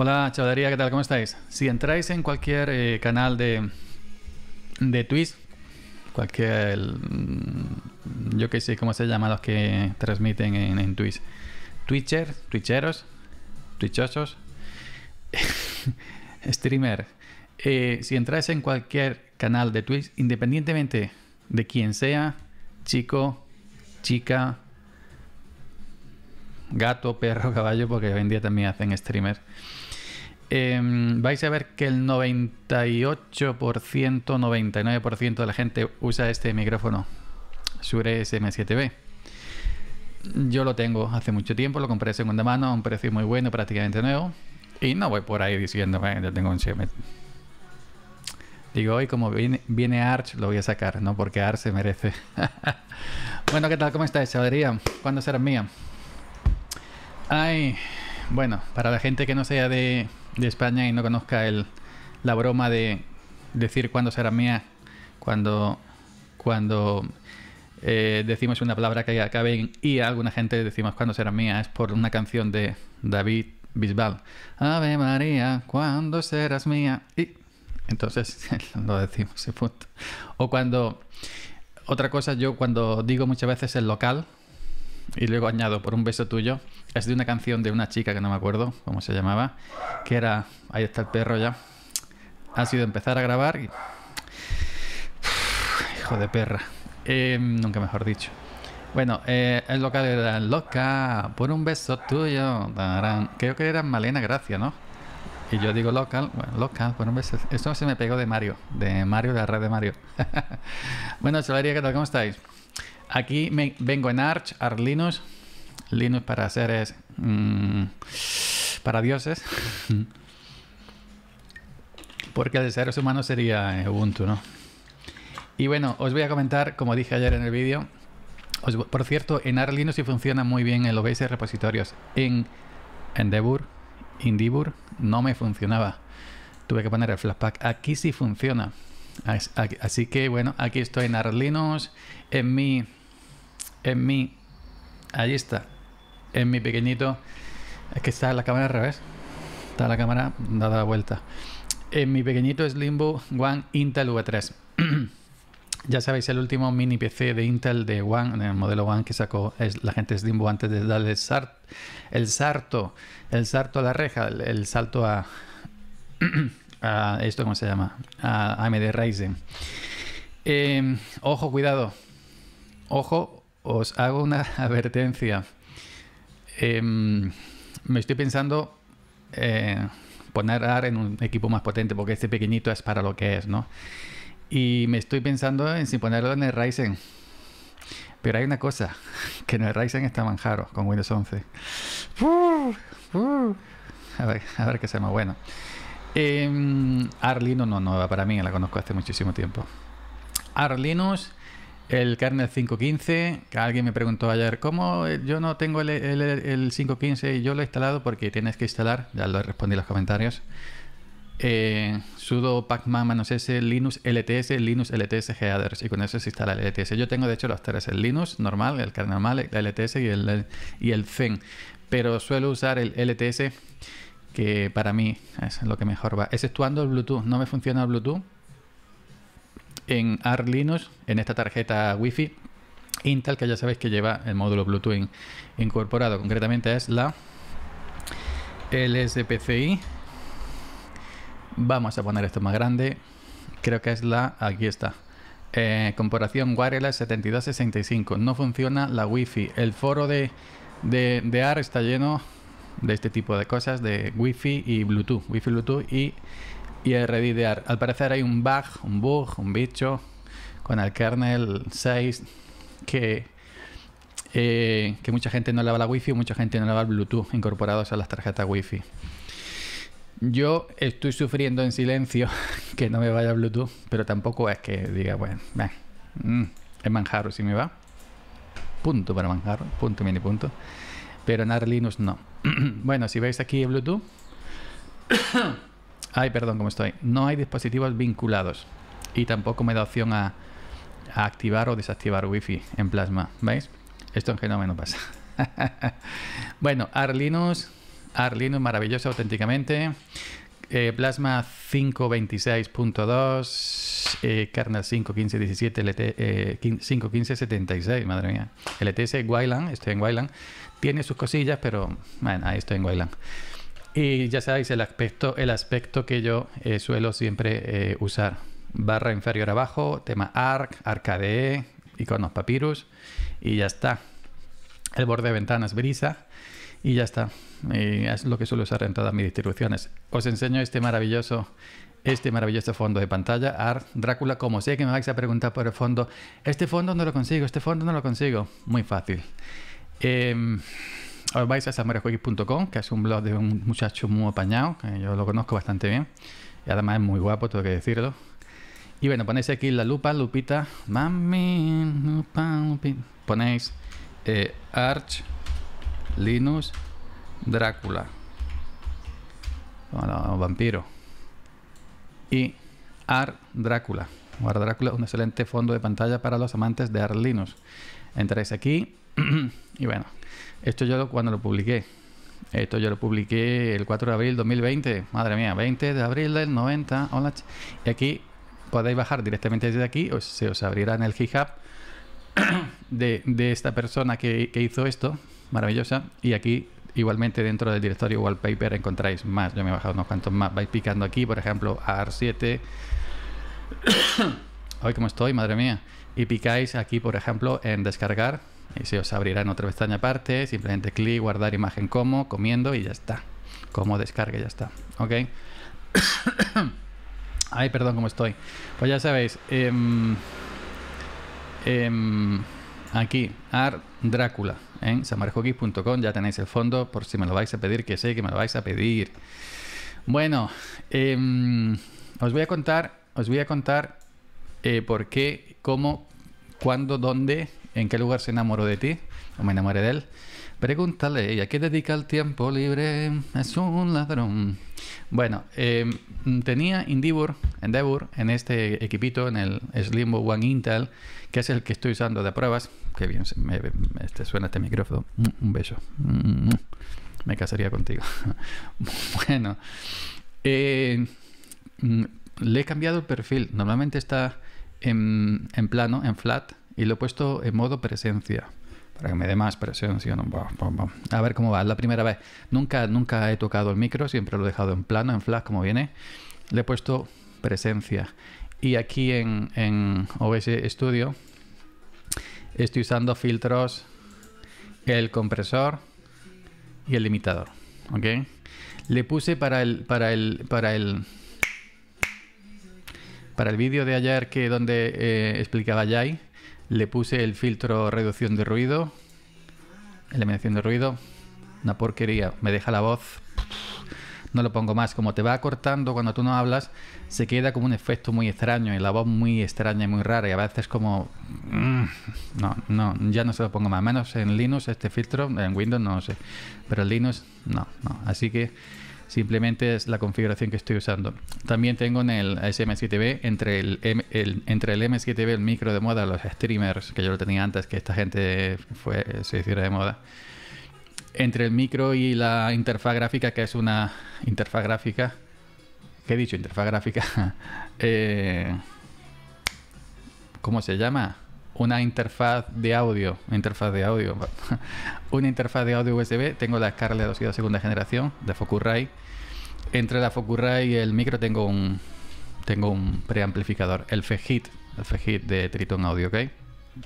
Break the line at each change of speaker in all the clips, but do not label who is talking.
Hola, chavalería, ¿qué tal? ¿Cómo estáis? Si entráis en cualquier eh, canal de, de Twitch, cualquier. Mm, yo qué sé cómo se llaman los que transmiten en, Twitch. Twitcher, Twitcheros, Twitchosos, Streamer. Eh, si entráis en cualquier canal de Twitch, independientemente de quién sea, chico, chica, gato, perro, caballo, porque hoy en día también hacen streamer. Em, vais a ver que el 98%, 99% de la gente usa este micrófono Shure SM7B. Yo lo tengo hace mucho tiempo, lo compré de segunda mano a un precio muy bueno, prácticamente nuevo. Y no voy por ahí diciendo, tengo un Shemet. Digo, hoy como viene, viene, Arch, lo voy a sacar, ¿no? Porque Arch se merece. bueno, ¿qué tal? ¿Cómo estáis, chavalería? ¿Cuándo será mía? Ay, bueno, para la gente que no sea de de España y no conozca el, la broma de decir cuándo será mía cuando, cuando eh, decimos una palabra que acabe en y alguna gente decimos cuándo será mía. Es por una canción de David Bisbal. Ave María, ¿cuándo serás mía? Y entonces lo decimos punto. O cuando... Otra cosa, yo cuando digo muchas veces el local y luego añado por un beso tuyo, es de una canción de una chica que no me acuerdo cómo se llamaba, que era, ahí está el perro ya, ha sido empezar a grabar hijo de perra, em, nunca mejor dicho. Bueno, eh, el local era loca, por un beso tuyo, creo que era Malena Gracia, ¿no? Y yo digo local, bueno, local, por un beso. Esto se me pegó de Mario, de Mario, de la red de Mario. bueno, chavalería, ¿qué tal? ¿Cómo estáis? Aquí me, vengo en Arch, Arlinos, Linux para seres. Mm, para dioses. Porque el de seres humanos sería eh, Ubuntu, ¿no? Y bueno, os voy a comentar, como dije ayer en el vídeo. Por cierto, en ARLinux sí funciona muy bien en los repositorios. En Endeavor, Indibur, no me funcionaba. Tuve que poner el flashpack Aquí sí funciona. Así que bueno, aquí estoy en ARLinux, en mi, en mi, allí está, en mi pequeñito. Es que está la cámara al revés. Está la cámara dada la vuelta. En mi pequeñito es limbo One Intel V3. ya sabéis, el último mini PC de Intel de One, el modelo One que sacó es la gente Slimbo antes de darle el, sart, el sarto, el sarto a la reja, el, salto a, a, esto, ¿cómo se llama? A AMD Ryzen. Em, ojo, cuidado. Ojo, os hago una advertencia. Em, me estoy pensando eh, poner AR en un equipo más potente, porque este pequeñito es para lo que es, ¿no? Y me estoy pensando en si ponerlo en el Ryzen. Pero hay una cosa, que en el Ryzen está manjaro con Windows 11. A ver, a ver qué se llama. Bueno. Em, Arlino no, no, para mí la conozco hace muchísimo tiempo. Linux el kernel 515, que alguien me preguntó ayer, ¿cómo yo no tengo el, 515 y yo lo he instalado? Porque tienes que instalar, ya lo respondí en los comentarios, eh, sudo pacman s linux lts linux lts headers y con eso se instala el lts yo tengo de hecho los tres el linux normal el kernel normal el lts y el, y el zen pero suelo usar el lts que para mí es lo que mejor va exceptuando el bluetooth no me funciona el bluetooth en AR Linux, en esta tarjeta wifi Intel, que ya sabéis que lleva el módulo Bluetooth incorporado. Concretamente es la LSPCI. Vamos a poner esto más grande. Creo que es la... Aquí está. Eh, comparación wireless 7265. No funciona la wifi El foro de, de, AR está lleno de este tipo de cosas, de wifi y Bluetooth. wifi Bluetooth y y el redidear. Al parecer hay un bug, un bug, un bicho con el kernel 6 que, eh, que mucha gente no le va la wifi o mucha gente no le va el Bluetooth incorporados a las tarjetas wifi. Yo estoy sufriendo en silencio que no me vaya Bluetooth, pero tampoco es que diga, bueno, en mm, Manjaro si me va. Punto para Manjaro, punto, mini punto. Pero en Linux no. bueno, si veis aquí Bluetooth. Ay, perdón, ¿cómo estoy? No hay dispositivos vinculados y tampoco me da opción a, activar o desactivar wifi en Plasma. ¿Veis? Esto en genoma no pasa. bueno, Arlinux, Arlinos, maravilloso auténticamente. Eh, plasma 526.2, eh, kernel 5.15.17, LT, 5.15.76, madre mía. LTS Wayland, estoy en Wayland. Tiene sus cosillas, pero bueno, ahí estoy en Wayland. Y ya sabéis el aspecto, el aspecto que yo eh, suelo siempre eh, usar. Barra inferior abajo, tema arc, arcade, e, iconos papyrus y ya está. El borde de ventanas brisa y ya está. es lo que suelo usar en todas mis distribuciones. Os enseño este maravilloso este maravilloso fondo de pantalla, Art Drácula, como sé que me vais a preguntar por el fondo, este fondo no lo consigo, este fondo no lo consigo, muy fácil. Em, os vais a samurajuegui.com, que es un blog de un muchacho muy apañado, que yo lo conozco bastante bien. Y además es muy guapo, tengo que decirlo. Y bueno, ponéis aquí la lupa, lupita, mami, lupita. Ponéis eh, Arch, Linus, Drácula. Bueno, vampiro. Y Ar Drácula. Ar Drácula, un excelente fondo de pantalla para los amantes de Ar Linus. Entráis aquí y bueno, esto yo lo, cuando lo publiqué. Esto yo lo publiqué el 4 de abril 2020. Madre mía, 20 de abril del 90. Hola. Y aquí podéis bajar directamente desde aquí. o se os abrirá en el GitHub de, esta persona que, que hizo esto. Maravillosa. Y aquí Igualmente dentro del directorio wallpaper encontráis más. Yo me he bajado unos cuantos más. Vais picando aquí, por ejemplo, AR7. Hoy como estoy, madre mía. Y picáis aquí, por ejemplo, en descargar. Y se os abrirá en otra pestaña aparte, simplemente clic, guardar imagen como, comiendo y ya está. Como descarga, ya está. ¿Ok? Ay, perdón, ¿cómo estoy? Pues ya sabéis. Em, em, aquí, Art Drácula, en samarjoquis.com Ya tenéis el fondo por si me lo vais a pedir, que sé que me lo vais a pedir. Bueno, em, os voy a contar, os voy a contar eh, por qué, cómo, cuándo, dónde en qué lugar se enamoró de ti o me enamoré de él. Pregúntale, ¿y a qué dedica el tiempo libre? Es un ladrón. Bueno, em, tenía Endeavor, Endeavor en este equipito, en el Slimbo One Intel, que es el que estoy usando de pruebas. Qué bien, este, suena este micrófono. Mm, un beso. Mm, me casaría contigo. bueno, eh, mm, le he cambiado el perfil. Normalmente está en plano, en flat y lo he puesto en modo presencia para que me dé más presencia, A ver cómo va, es la primera vez. Nunca, nunca he tocado el micro, siempre lo he dejado en plano, en flash, como viene. Le he puesto presencia. Y aquí en, OBS Studio estoy usando filtros, el compresor y el limitador. ¿Ok? Le puse para el, para el, para el, para el vídeo de ayer que donde eh, explicaba Jai le puse el filtro reducción de ruido, eliminación de ruido. Una porquería. Me deja la voz. No lo pongo más. Como te va cortando cuando tú no hablas, se queda como un efecto muy extraño y la voz muy extraña y muy rara. Y a veces como... Mm, no, no, ya no se lo pongo más. Menos en Linux este filtro. En Windows no sé. Pero en Linux no, no. Así que simplemente es la configuración que estoy usando. También tengo en el SM7B, entre el, entre el M7B, el micro de moda, los streamers, que yo lo tenía antes que esta gente fue, se hiciera de moda, entre el micro y la interfaz gráfica, que es una interfaz gráfica, ¿qué he dicho? Interfaz gráfica. Eh, ¿Cómo se llama? una interfaz de audio, interfaz de audio, una interfaz de audio USB, tengo la Scarlett 2 de segunda generación, de Focusrite. Entre la Focusrite y el micro tengo un tengo un preamplificador, el fegit el Fehit de Triton Audio, ¿ok?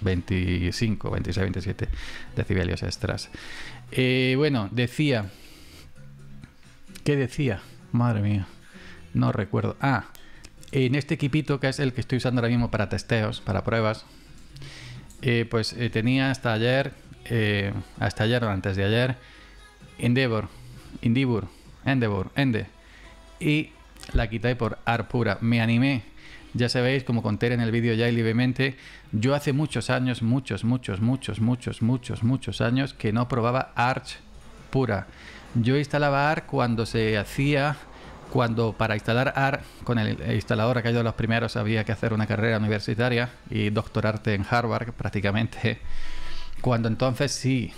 25, 26, 27 decibelios extras. Eh, bueno, decía. ¿Qué decía? Madre mía, no recuerdo. Ah, en este equipito que es el que estoy usando ahora mismo para testeos, para pruebas, eh, pues eh, tenía hasta ayer, eh, hasta ayer o antes de ayer, Endeavor, Endeavor, Endeavor, Ende. Y la quité por pura. Me animé. Ya sabéis, como conté en el vídeo ya y libremente, yo hace muchos años, muchos, muchos, muchos, muchos, muchos, muchos años que no probaba Arch pura. Yo instalaba Arch cuando se hacía cuando para instalar AR con el instalador aquello de los primeros había que hacer una carrera universitaria y doctorarte en Harvard prácticamente, cuando entonces sí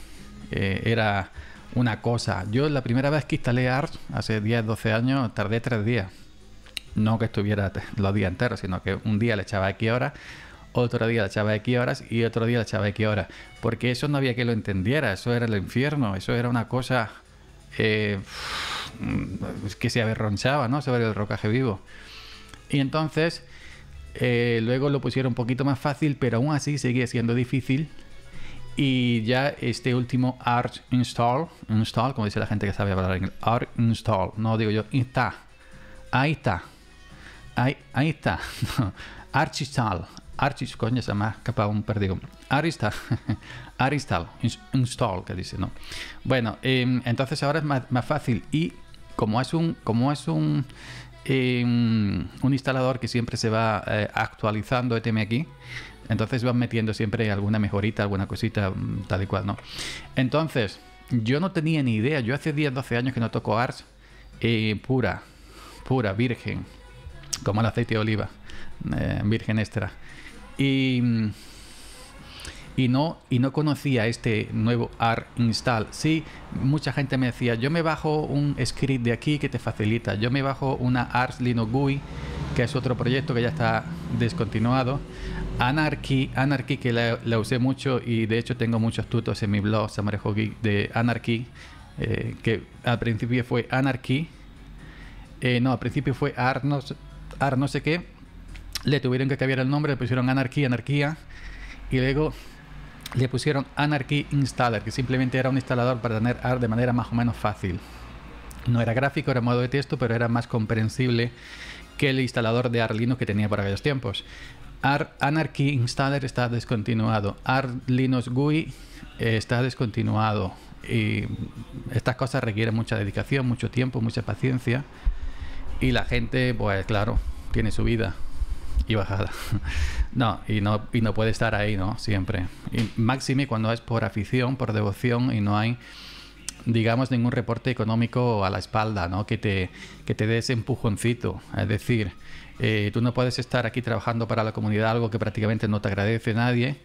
eh, era una cosa. Yo la primera vez que instalé AR, hace 10, 12 años, tardé 3 días. No que estuviera los días enteros, sino que un día le echaba aquí horas, otro día le echaba X horas y otro día le echaba X horas. Porque eso no había que lo entendiera, eso era el infierno, eso era una cosa... Eh, Mm, que se averronchaba, ¿no? se Sobre el rocaje vivo. Y entonces, eh, luego lo pusieron un poquito más fácil, pero aún así seguía siendo difícil. Y ya este último Arch Install, install como dice la gente que sabe hablar en el Arch Install, no digo yo, está, ahí está, ahí, está, Arch Install, Arch, coño, se me ha escapado un perdido. Aristar, Aristal, install, que dice, ¿no? Bueno, em, entonces ahora es más fácil y como es un, como es un, em, un instalador que siempre se va eh, actualizando ETM aquí, entonces van metiendo siempre alguna mejorita, alguna cosita mm, tal y cual, ¿no? Entonces, yo no tenía ni idea, yo hace 10, 12 años que no toco ARS eh, pura, pura, virgen, como el aceite de oliva, eh, virgen extra. Y mm, y no, y no conocía este nuevo AR install. Sí, mucha gente me decía, yo me bajo un script de aquí que te facilita, yo me bajo una ARS Linux GUI, que es otro proyecto que ya está descontinuado. Anarchy, Anarchy que la, usé mucho y de hecho tengo muchos tutos en mi blog Samarejo Geek de Anarchy, eh, que al principio fue Anarchy, eh, no, al principio fue AR no, no sé qué, le tuvieron que cambiar el nombre, le pusieron anarchy Anarquía, y luego le pusieron Anarchy Installer, que simplemente era un instalador para tener AR de manera más o menos fácil. No era gráfico, era modo de texto, pero era más comprensible que el instalador de Arlino Linux que tenía para aquellos tiempos. Ar Anarchy Installer está descontinuado. Ar Linux GUI eh, está descontinuado. Y estas cosas requieren mucha dedicación, mucho tiempo, mucha paciencia. Y la gente, pues claro, tiene su vida y bajada. No, y no, y no puede estar ahí, ¿no? Siempre. Y máxime cuando es por afición, por devoción y no hay, digamos, ningún reporte económico a la espalda, ¿no? Que te, que te dé ese empujoncito. Es decir, eh, tú no puedes estar aquí trabajando para la comunidad, algo que prácticamente no te agradece nadie,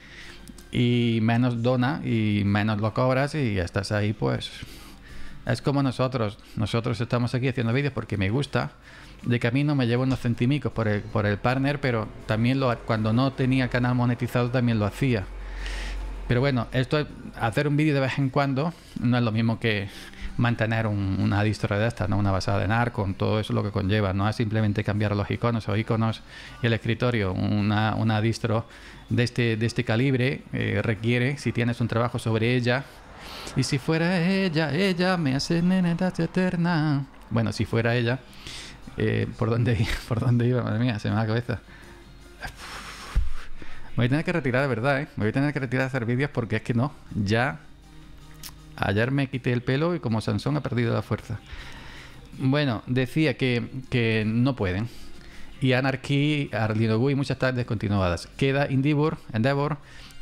y menos dona y menos lo cobras y ya estás ahí, pues. Es como nosotros. Nosotros estamos aquí haciendo vídeos porque me gusta de camino me llevo unos centimicos por el, por el partner, pero también lo, cuando no tenía canal monetizado también lo hacía. Pero bueno, esto hacer un vídeo de vez en cuando no es lo mismo que mantener una distro de esta, una basada en narco, con todo eso lo que conlleva. No es simplemente cambiar los iconos o iconos y el escritorio. Una, distro de este, de este calibre eh, requiere, si tienes un trabajo sobre ella, y si fuera ella, ella me hace nena eterna. Bueno, si fuera ella, eh, ¿por, dónde, ¿Por dónde iba? Madre mía, se me va la cabeza. Me voy a tener que retirar de verdad, ¿eh? Me voy a tener que retirar de hacer vídeos porque es que no. Ya. Ayer me quité el pelo y como Sansón ha perdido la fuerza. Bueno, decía que, que no pueden. Y Anarchy, Arlino y muchas tardes continuadas. Queda Endeavor, Endeavor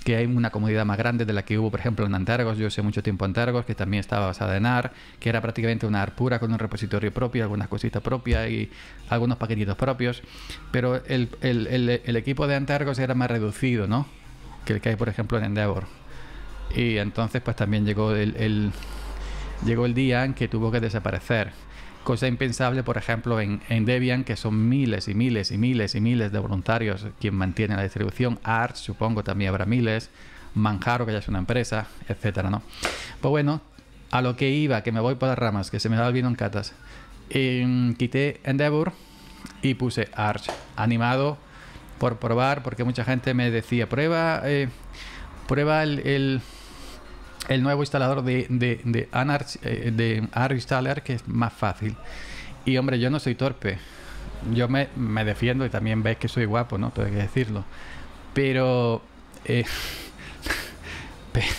que hay una comodidad más grande de la que hubo, por ejemplo, en Antargos. Yo sé mucho tiempo Antargos, que también estaba basada en AR, que era prácticamente una AR pura con un repositorio propio, algunas cositas propias y algunos paquetitos propios. Pero el, equipo de Antargos era más reducido, ¿no? Que el que hay, por ejemplo, en Endeavor. Y entonces, pues también llegó el, llegó el día en que tuvo que desaparecer cosa impensable, por ejemplo, en, Debian, que son miles y miles y miles y miles de voluntarios quien mantiene la distribución. Arch, supongo, también habrá miles. Manjaro, que ya es una empresa, etcétera, ¿no? Pues bueno, a lo que iba, que me voy por las ramas, que se me da el vino en catas. quité Endeavor y puse Arch, animado por probar, porque mucha gente me decía, prueba, eh, prueba el el nuevo instalador de, de, de, Anarch, Installer, eh, que es más fácil. Y hombre, yo no soy torpe. Yo me, defiendo y también veis que soy guapo, ¿no? Tengo que decirlo. Eh, pero,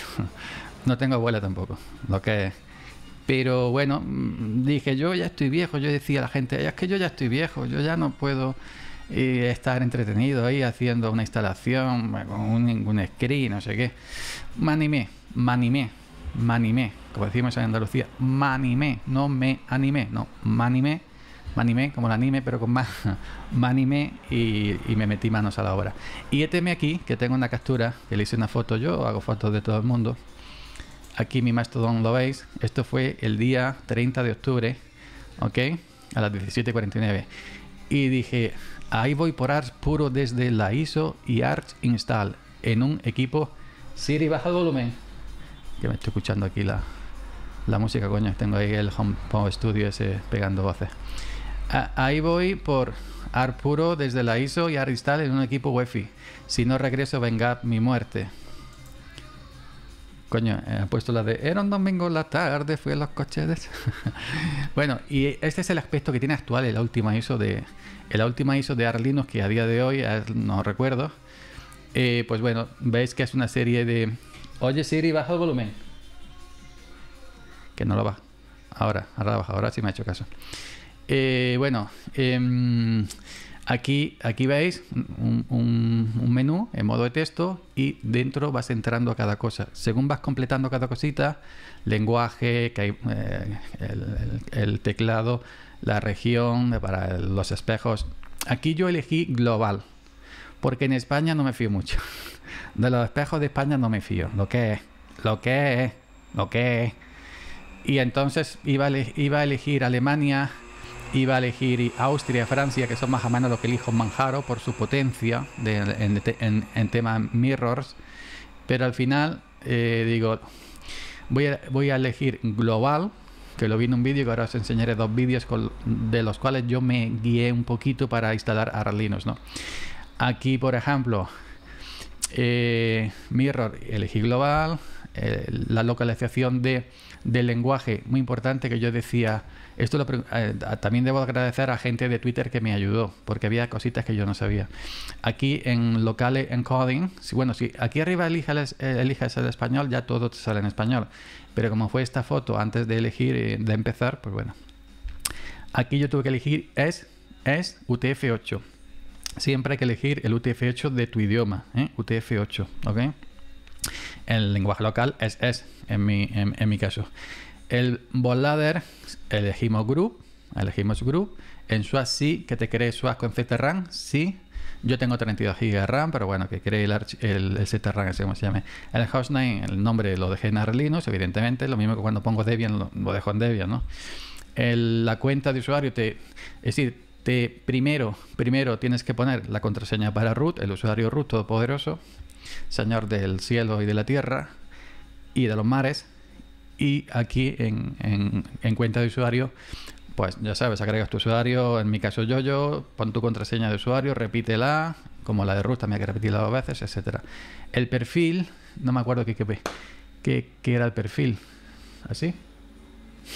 no tengo abuela tampoco. Lo que es. Pero bueno, mm, dije, yo ya estoy viejo. Yo decía a la gente, es que yo ya estoy viejo, yo ya no puedo eh, estar entretenido ahí haciendo una instalación con un, un, screen, no sé qué. Me manimé, manimé, como decimos en Andalucía, manimé, no me animé, no, manimé, manimé, como el anime, pero con más, manimé y, y me metí manos a la obra. Y este me aquí, que tengo una captura, que le hice una foto yo, hago fotos de todo el mundo. Aquí mi Mastodon lo veis, esto fue el día 30 de octubre, ¿ok? A las 17.49. Y dije, ahí voy por Arch puro desde la ISO y Arch Install en un equipo Siri, baja volumen. Que me estoy escuchando aquí la, música, coño. Tengo ahí el Home, Studio ese pegando voces. ahí voy por AR puro desde la ISO y Aristal en un equipo UEFI. Si no regreso, venga mi muerte. Coño, he eh, puesto la de era un domingo la tarde, fui a los coches. bueno, y este es el aspecto que tiene actual el último ISO de la última ISO de Arlinos que a día de hoy no recuerdo. Eh, pues bueno, veis que es una serie de Oye Siri, baja el volumen. Que no lo va. Ahora, ahora baja, ahora sí me ha hecho caso. Eh, bueno, em, aquí, aquí veis un, menú en modo de texto y dentro vas entrando a cada cosa. Según vas completando cada cosita, lenguaje, eh, el, el teclado, la región para los espejos. Aquí yo elegí global, porque en España no me fío mucho. De los espejos de España no me fío. Lo que es, lo que es, lo que es. Y entonces iba a, iba a elegir Alemania, iba a elegir Austria, Francia, que son más o menos lo que elijo Manjaro por su potencia en, en, mirrors. Pero al final, eh, digo, voy a, a elegir global, que lo vi en un vídeo, que ahora os enseñaré dos vídeos de los cuales yo me guié un poquito para instalar Aralinos ¿no? Aquí, por ejemplo, eh, Mirror, elegí global, eh, la localización del lenguaje, muy importante que yo decía, esto eh, también debo agradecer a gente de Twitter que me ayudó, porque había cositas que yo no sabía. Aquí en locales encoding, bueno, si aquí arriba eliges, el español, ya todo te sale en español, pero como fue esta foto antes de elegir, de empezar, pues bueno. Aquí yo tuve que elegir es, es UTF-8 siempre hay que elegir el UTF-8 de tu idioma, ¿eh? utf UTF-8, ¿ok? El lenguaje local es S, en mi, en, mi caso. El botlader, elegimos group, elegimos group. En SWAS sí, que te cree SWAT con ZRAM, sí. Yo tengo 32 GB de RAM, pero bueno, que cree el, el, el así como se llame. El hostname, el nombre lo dejé en Arlinux, evidentemente. Lo mismo que cuando pongo Debian, lo, dejo en Debian, ¿no? la cuenta de usuario te... Es decir, este, primero, primero tienes que poner la contraseña para root, el usuario root todopoderoso, señor del cielo y de la tierra y de los mares. Y aquí en, cuenta de usuario, pues ya sabes, agregas tu usuario, en mi caso yo, yo, pon tu contraseña de usuario, repítela, como la de root también hay que repetirla dos veces, etc. El perfil, no me acuerdo qué, qué era el perfil. ¿Así?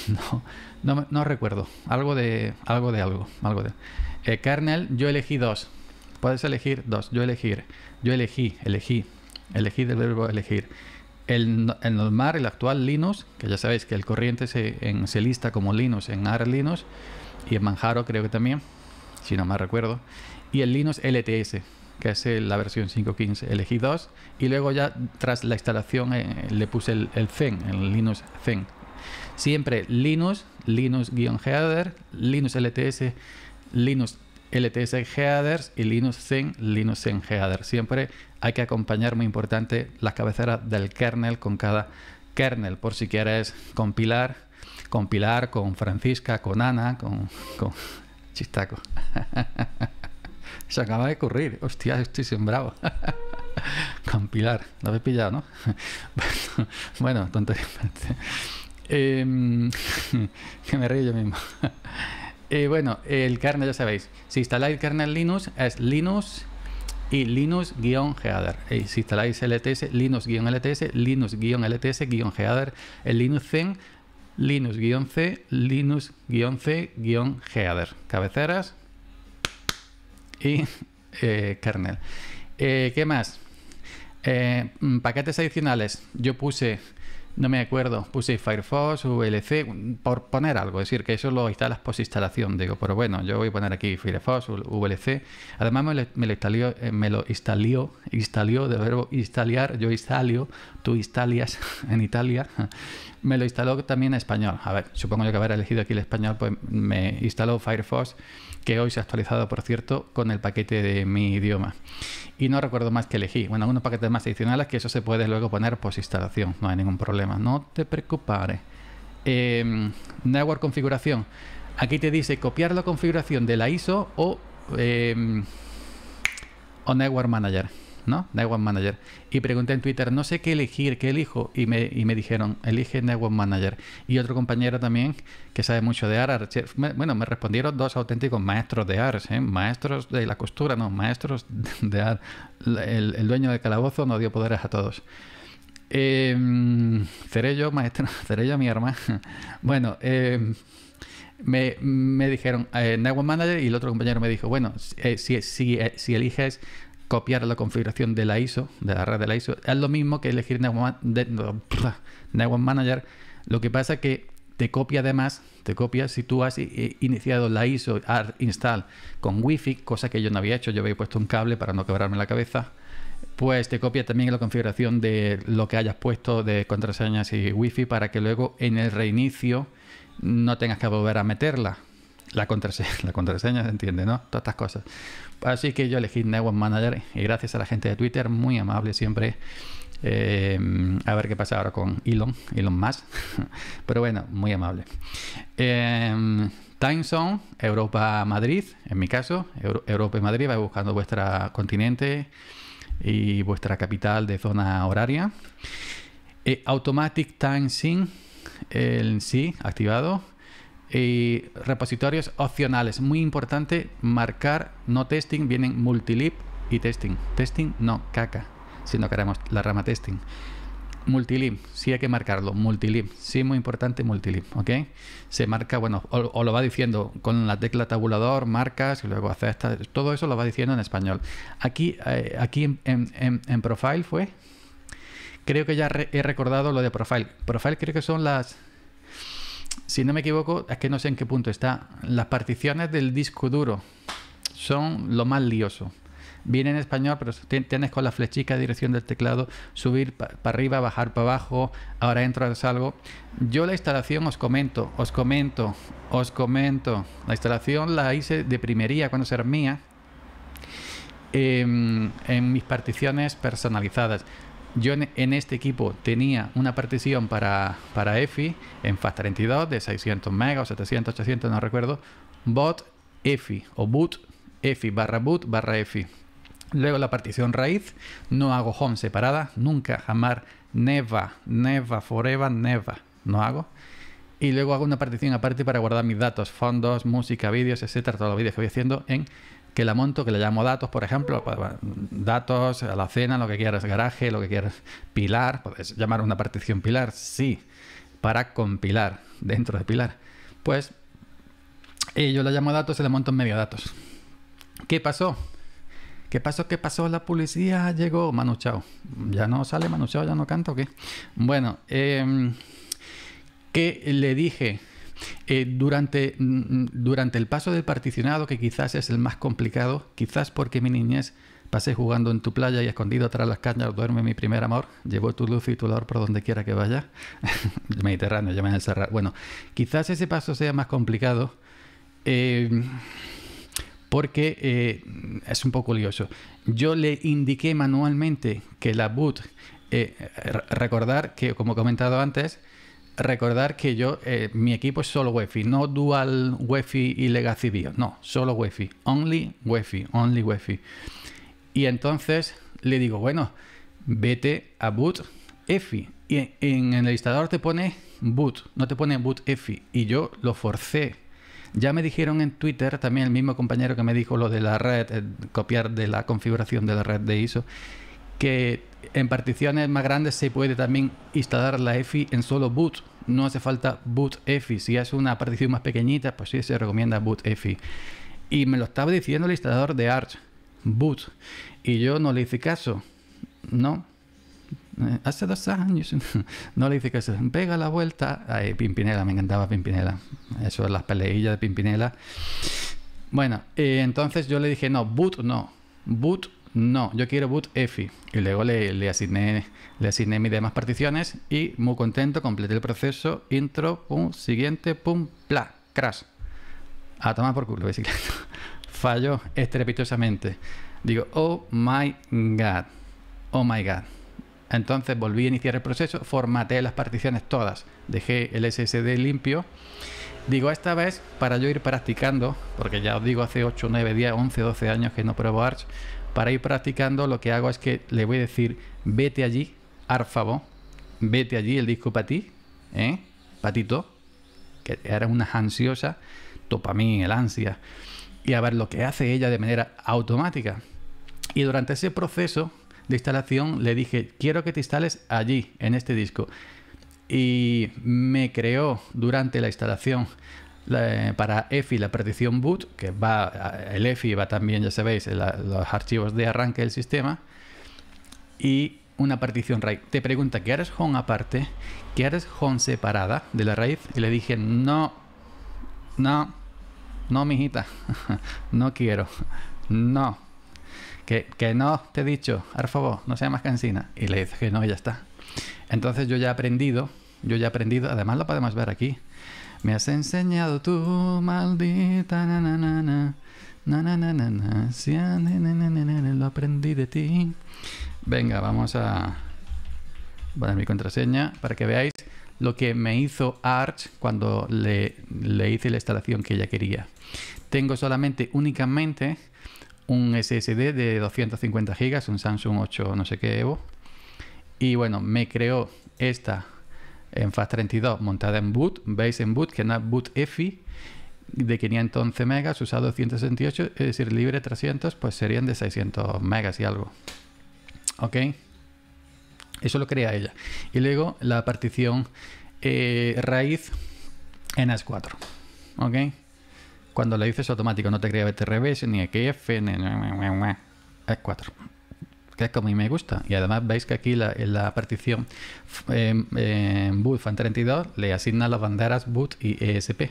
No, no, recuerdo. Algo de algo de algo. algo de. kernel, eh, yo elegí dos. Puedes elegir dos. Yo elegir. Yo elegí, elegí. Elegí del verbo elegir. El, normal, el actual Linux, que ya sabéis que el corriente se, lista como Linux en AR Linux y en Manjaro creo que también, si no me recuerdo. Y el Linux LTS, que es la versión 5.15. Elegí dos y luego ya tras la instalación eh, le puse el, el Zen, el Linux Zen. Siempre Linux Linux-header, Linux LTS, Linux LTS headers y Linux Zen, Linux Zen headers Siempre hay que acompañar, muy importante, las cabeceras del kernel con cada kernel, por si quieres compilar, compilar con Francisca, con Ana, con, Chistaco. Se acaba de ocurrir. Hostia, estoy sembrado. compilar. Lo habéis pillado, ¿no? bueno, tontería. Em, que me río yo mismo. Eh, bueno, el kernel ya sabéis. Si instaláis kernel Linux es Linux y Linux-header. Eh, si instaláis LTS, Linux-LTS, Linux-LTS-header, el Linux Zen, Linux-C, Linux-C-header. Cabeceras y eh, kernel. ¿Qué más? Mm, paquetes adicionales. Yo puse no me acuerdo, puse Firefox, VLC, por poner algo, es decir, que eso lo instalas post instalación, digo, pero bueno, yo voy a poner aquí Firefox, VLC, además me lo, me instaló, eh, me lo instaló, instaló, de verbo instalar, yo instalio, tú instalias en Italia, me lo instaló también en español, a ver, supongo yo que haber elegido aquí el español, pues me instaló Firefox, que hoy se ha actualizado, por cierto, con el paquete de mi idioma. Y no recuerdo más que elegí. Bueno, algunos paquetes más adicionales que eso se puede luego poner post instalación, no hay ningún problema. No te preocupes. Em, network configuración. Aquí te dice copiar la configuración de la ISO o, em, o Network Manager. ¿no? Manager. Y pregunté en Twitter, no sé qué elegir, qué elijo. Y me, y me dijeron, elige Network Manager. Y otro compañero también que sabe mucho de AR bueno, me respondieron dos auténticos maestros de AR ¿eh? maestros de la costura, no, maestros de AR El, dueño del calabozo nos dio poderes a todos. Eh, em, yo maestro, yo mi hermana. Bueno, em, me, me, dijeron eh, Network Manager y el otro compañero me dijo, bueno, si, eh, si, si, eh, eliges copiar la configuración de la ISO, de la red de la ISO, es lo mismo que elegir Network, Manager. Lo que pasa es que te copia además, te copia si tú has iniciado la ISO install con Wi-Fi, cosa que yo no había hecho, yo había puesto un cable para no quebrarme la cabeza, pues te copia también la configuración de lo que hayas puesto de contraseñas y wifi para que luego en el reinicio no tengas que volver a meterla. La contraseña, la contraseña se entiende, ¿no? Todas estas cosas. Así que yo elegí Network Manager y gracias a la gente de Twitter, muy amable siempre. Eh, a ver qué pasa ahora con Elon, Elon más. Pero bueno, muy amable. Eh, time Zone, Europa-Madrid, en mi caso, Europa y Madrid, vais buscando vuestro continente y vuestra capital de zona horaria. Eh, automatic Time Sync, el sí, activado y repositorios opcionales. Muy importante marcar no testing, vienen multilib y testing. Testing no caca, si no queremos la rama testing. Multilib, sí hay que marcarlo, multilib, sí muy importante multilib, ¿ok? Se marca, bueno, o, lo va diciendo con la tecla tabulador, marcas, y luego hace todo eso lo va diciendo en español. Aquí, eh, aquí en profile fue, creo que ya he recordado lo de profile. Profile creo que son las si no me equivoco, es que no sé en qué punto está, las particiones del disco duro son lo más lioso. Viene en español, pero tienes con la flechica de dirección del teclado, subir para arriba, bajar para abajo, ahora entro, salgo. Yo la instalación os comento, os comento, os comento. La instalación la hice de primería cuando se mía. Em, en mis particiones personalizadas. Yo en este equipo tenía una partición para, para EFI en fast 32 de 600 megas o 700, 800, no recuerdo. Bot EFI o boot EFI barra boot barra EFI. Luego la partición raíz, no hago home separada, nunca, jamás, neva, neva, forever, neva, no hago. Y luego hago una partición aparte para guardar mis datos, fondos, música, vídeos, etcétera, todos los vídeos que voy haciendo en que la monto, que le llamo datos, por ejemplo, pues, datos, a la cena, lo que quieras, garaje, lo que quieras, pilar, puedes llamar una partición pilar, sí, para compilar dentro de pilar. Pues eh, yo le llamo datos y le monto en medio datos. ¿Qué pasó? ¿Qué pasó? ¿Qué pasó? La policía llegó. Manu Chao. ¿Ya no sale Manu Chao? ¿Ya no canta o qué? Bueno, em, ¿qué le dije eh, mm, mm, durante, el paso del particionado, que quizás es el más complicado, quizás porque mi niñez pasé jugando en tu playa y escondido tras las cañas duerme mi primer amor, llevo tu luz y tu olor por donde quiera que vaya, Mediterráneo, ya me encerrar. Bueno, quizás ese paso sea más complicado. Eh, porque eh, es un poco lioso. Yo le indiqué manualmente que la boot, recordar que como he comentado antes, recordar que yo, eh, mi equipo es solo wi no dual wi y Legacy BIOS, no, solo wi only wi only wi Y entonces le digo, bueno, vete a boot EFI. Y en, el instalador te pone boot, no te pone boot EFI. Y yo lo forcé. Ya me dijeron en Twitter, también el mismo compañero que me dijo lo de la red, eh, copiar de la configuración de la red de ISO, que en particiones más grandes se puede también instalar la EFI en solo boot. No hace falta boot EFI. Si es una partición más pequeñita, pues sí se recomienda boot EFI. Y me lo estaba diciendo el instalador de Arch, boot. Y yo no le hice caso. No. Eh, hace dos años no le hice caso. Pega la vuelta. Ay, Pimpinela, me encantaba Pimpinela. Eso, es las peleillas de Pimpinela. Bueno, eh, entonces yo le dije, no, boot no. Boot no, yo quiero boot EFI. Y luego le, asigné, le asigné mis demás particiones y muy contento, completé el proceso, intro, pum, siguiente, pum, pla, crash. A tomar por culo, bicicleta. Falló estrepitosamente. Digo, oh my god, oh my god. Entonces volví a iniciar el proceso, formateé las particiones todas, dejé el SSD limpio. Digo, esta vez para yo ir practicando, porque ya os digo, hace 8, 9, 10, 11, 12 años que no pruebo Arch, para ir practicando, lo que hago es que le voy a decir, vete allí, Arfavo. vete allí, el disco para ti, ¿eh? Patito, que era una ansiosa, topa mí el ansia. Y a ver lo que hace ella de manera automática. Y durante ese proceso de instalación le dije, quiero que te instales allí, en este disco. Y me creó durante la instalación para EFI la partición boot, que va, el EFI va también, ya sabéis, los archivos de arranque del sistema, y una partición RAID. Te pregunta que eres home aparte, que eres home separada de la raíz, y le dije, no, no, no, mijita, no quiero, no, que, no te he dicho, por favor, no sea más cansina. Y le dice que no, ya está. Entonces yo ya he aprendido, yo ya he aprendido, además lo podemos ver aquí. Me has enseñado tú, maldita na nana Sí, Lo aprendí de ti. Venga, vamos a poner mi contraseña para que veáis lo que me hizo Arch cuando le, le hice la instalación que ella quería. Tengo solamente, únicamente, un SSD de 250 GB, un Samsung 8 no sé qué Evo. Y bueno, me creó esta en FAST32 montada en boot, veis en boot, que es boot EFI de 511 megas, usado 168, es decir, libre 300, pues serían de 600 megas y algo. ¿Ok? Eso lo crea ella. Y luego la partición eh, raíz en AS4. ¿Ok? Cuando la dices automático, no te crea BTRBS, ni EKF, ni... AS4 que es como a mí me gusta. Y además veis que aquí la, en la partición eh, en boot FAN32 le asigna las banderas boot y ESP.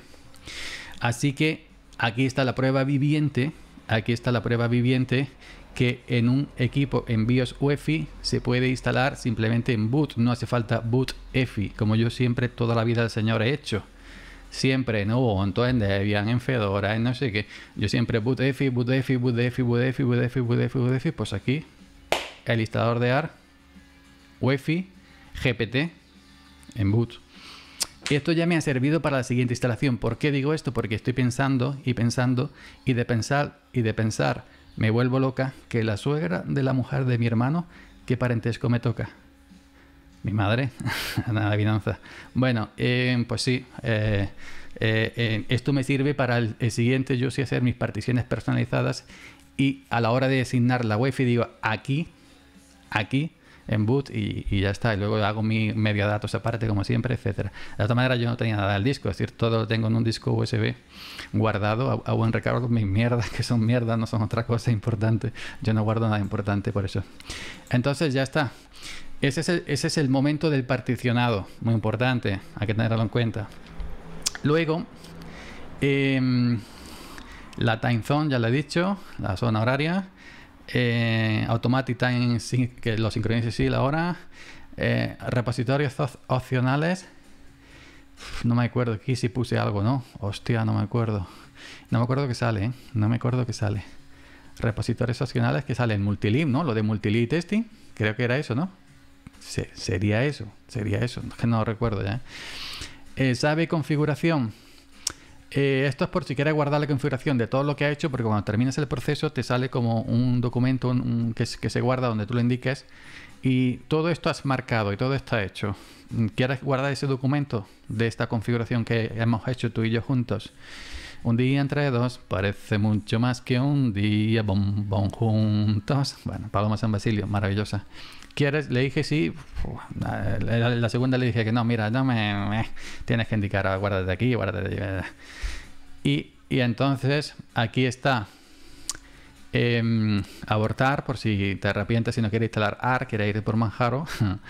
Así que aquí está la prueba viviente, aquí está la prueba viviente que en un equipo en BIOS UEFI se puede instalar simplemente en boot, no hace falta boot EFI, como yo siempre toda la vida del señor he hecho siempre no Ubuntu, en Debian, en Fedora, en no sé qué. Yo siempre boot EFI, boot EFI, boot EFI, boot EFI, boot EFI, boot EFI, boot EFI, pues aquí el instalador de AR, UEFI, GPT, en boot. Y esto ya me ha servido para la siguiente instalación. ¿Por qué digo esto? Porque estoy pensando y pensando y de pensar y de pensar me vuelvo loca que la suegra de la mujer de mi hermano, ¿qué parentesco me toca? Mi madre, de adivinanza. Bueno, eh, pues sí, eh, eh, esto me sirve para el, siguiente yo sí hacer mis particiones personalizadas y a la hora de asignar la wifi digo, aquí aquí en boot y, ya está. Y luego hago mi media datos aparte, como siempre, etcétera. De otra manera, yo no tenía nada del disco, es decir, todo lo tengo en un disco USB guardado a, en buen recargo. Mis mierdas, que son mierdas, no son otra cosa importante. Yo no guardo nada importante por eso. Entonces, ya está. Ese es el, ese es el momento del particionado, muy importante, hay que tenerlo en cuenta. Luego, em, la time zone, ya lo he dicho, la zona horaria. Eh, automatic time que lo sincronice sí la hora, eh, repositorios opcionales. no me acuerdo aquí si puse algo, ¿no? Hostia, no me acuerdo. No me acuerdo que sale, ¿eh? No me acuerdo que sale. Repositorios opcionales que salen multilib, ¿no? Lo de multilib testing, creo que era eso, ¿no? sería eso, sería eso, no recuerdo ya. Eh, sabe configuración eh, esto es por si quieres guardar la configuración de todo lo que has hecho, porque cuando terminas el proceso te sale como un documento que, se guarda donde tú lo indiques y todo esto has marcado y todo está hecho. ¿Quieres guardar ese documento de esta configuración que hemos hecho tú y yo juntos? Un día entre dos parece mucho más que un día bon, juntos. Bueno, Paloma San Basilio, maravillosa. ¿Quieres? Le dije sí. La, segunda le dije que no, mira, no me, tienes que indicar, ah, guárdate aquí, guárdate allí. Y, y entonces aquí está em, abortar por si te arrepientes si no quieres instalar AR, quieres ir por Manjaro.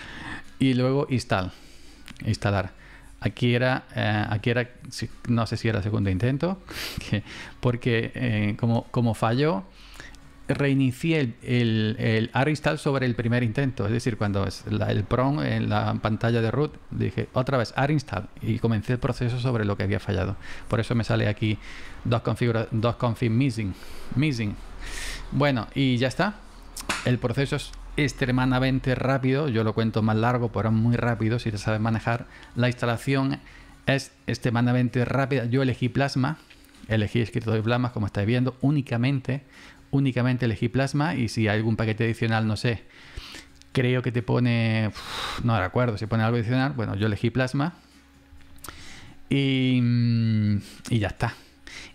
y luego install, instalar. Aquí era, eh, aquí era, no sé si era segundo intento, porque eh, como, como falló, reinicié el, el, sobre el primer intento. Es decir, cuando es el PROM en la pantalla de root, dije otra vez Arinstall y comencé el proceso sobre lo que había fallado. Por eso me sale aquí dos, configura dos config missing. missing. Bueno, y ya está. El proceso es extremadamente rápido. Yo lo cuento más largo, pero es muy rápido si te sabes manejar. La instalación es extremadamente rápida. Yo elegí Plasma elegí escrito de Plasma, como estáis viendo, únicamente únicamente elegí plasma y si hay algún paquete adicional, no sé, creo que te pone, no recuerdo, si pone algo adicional, bueno, yo elegí plasma mm, y, ya está.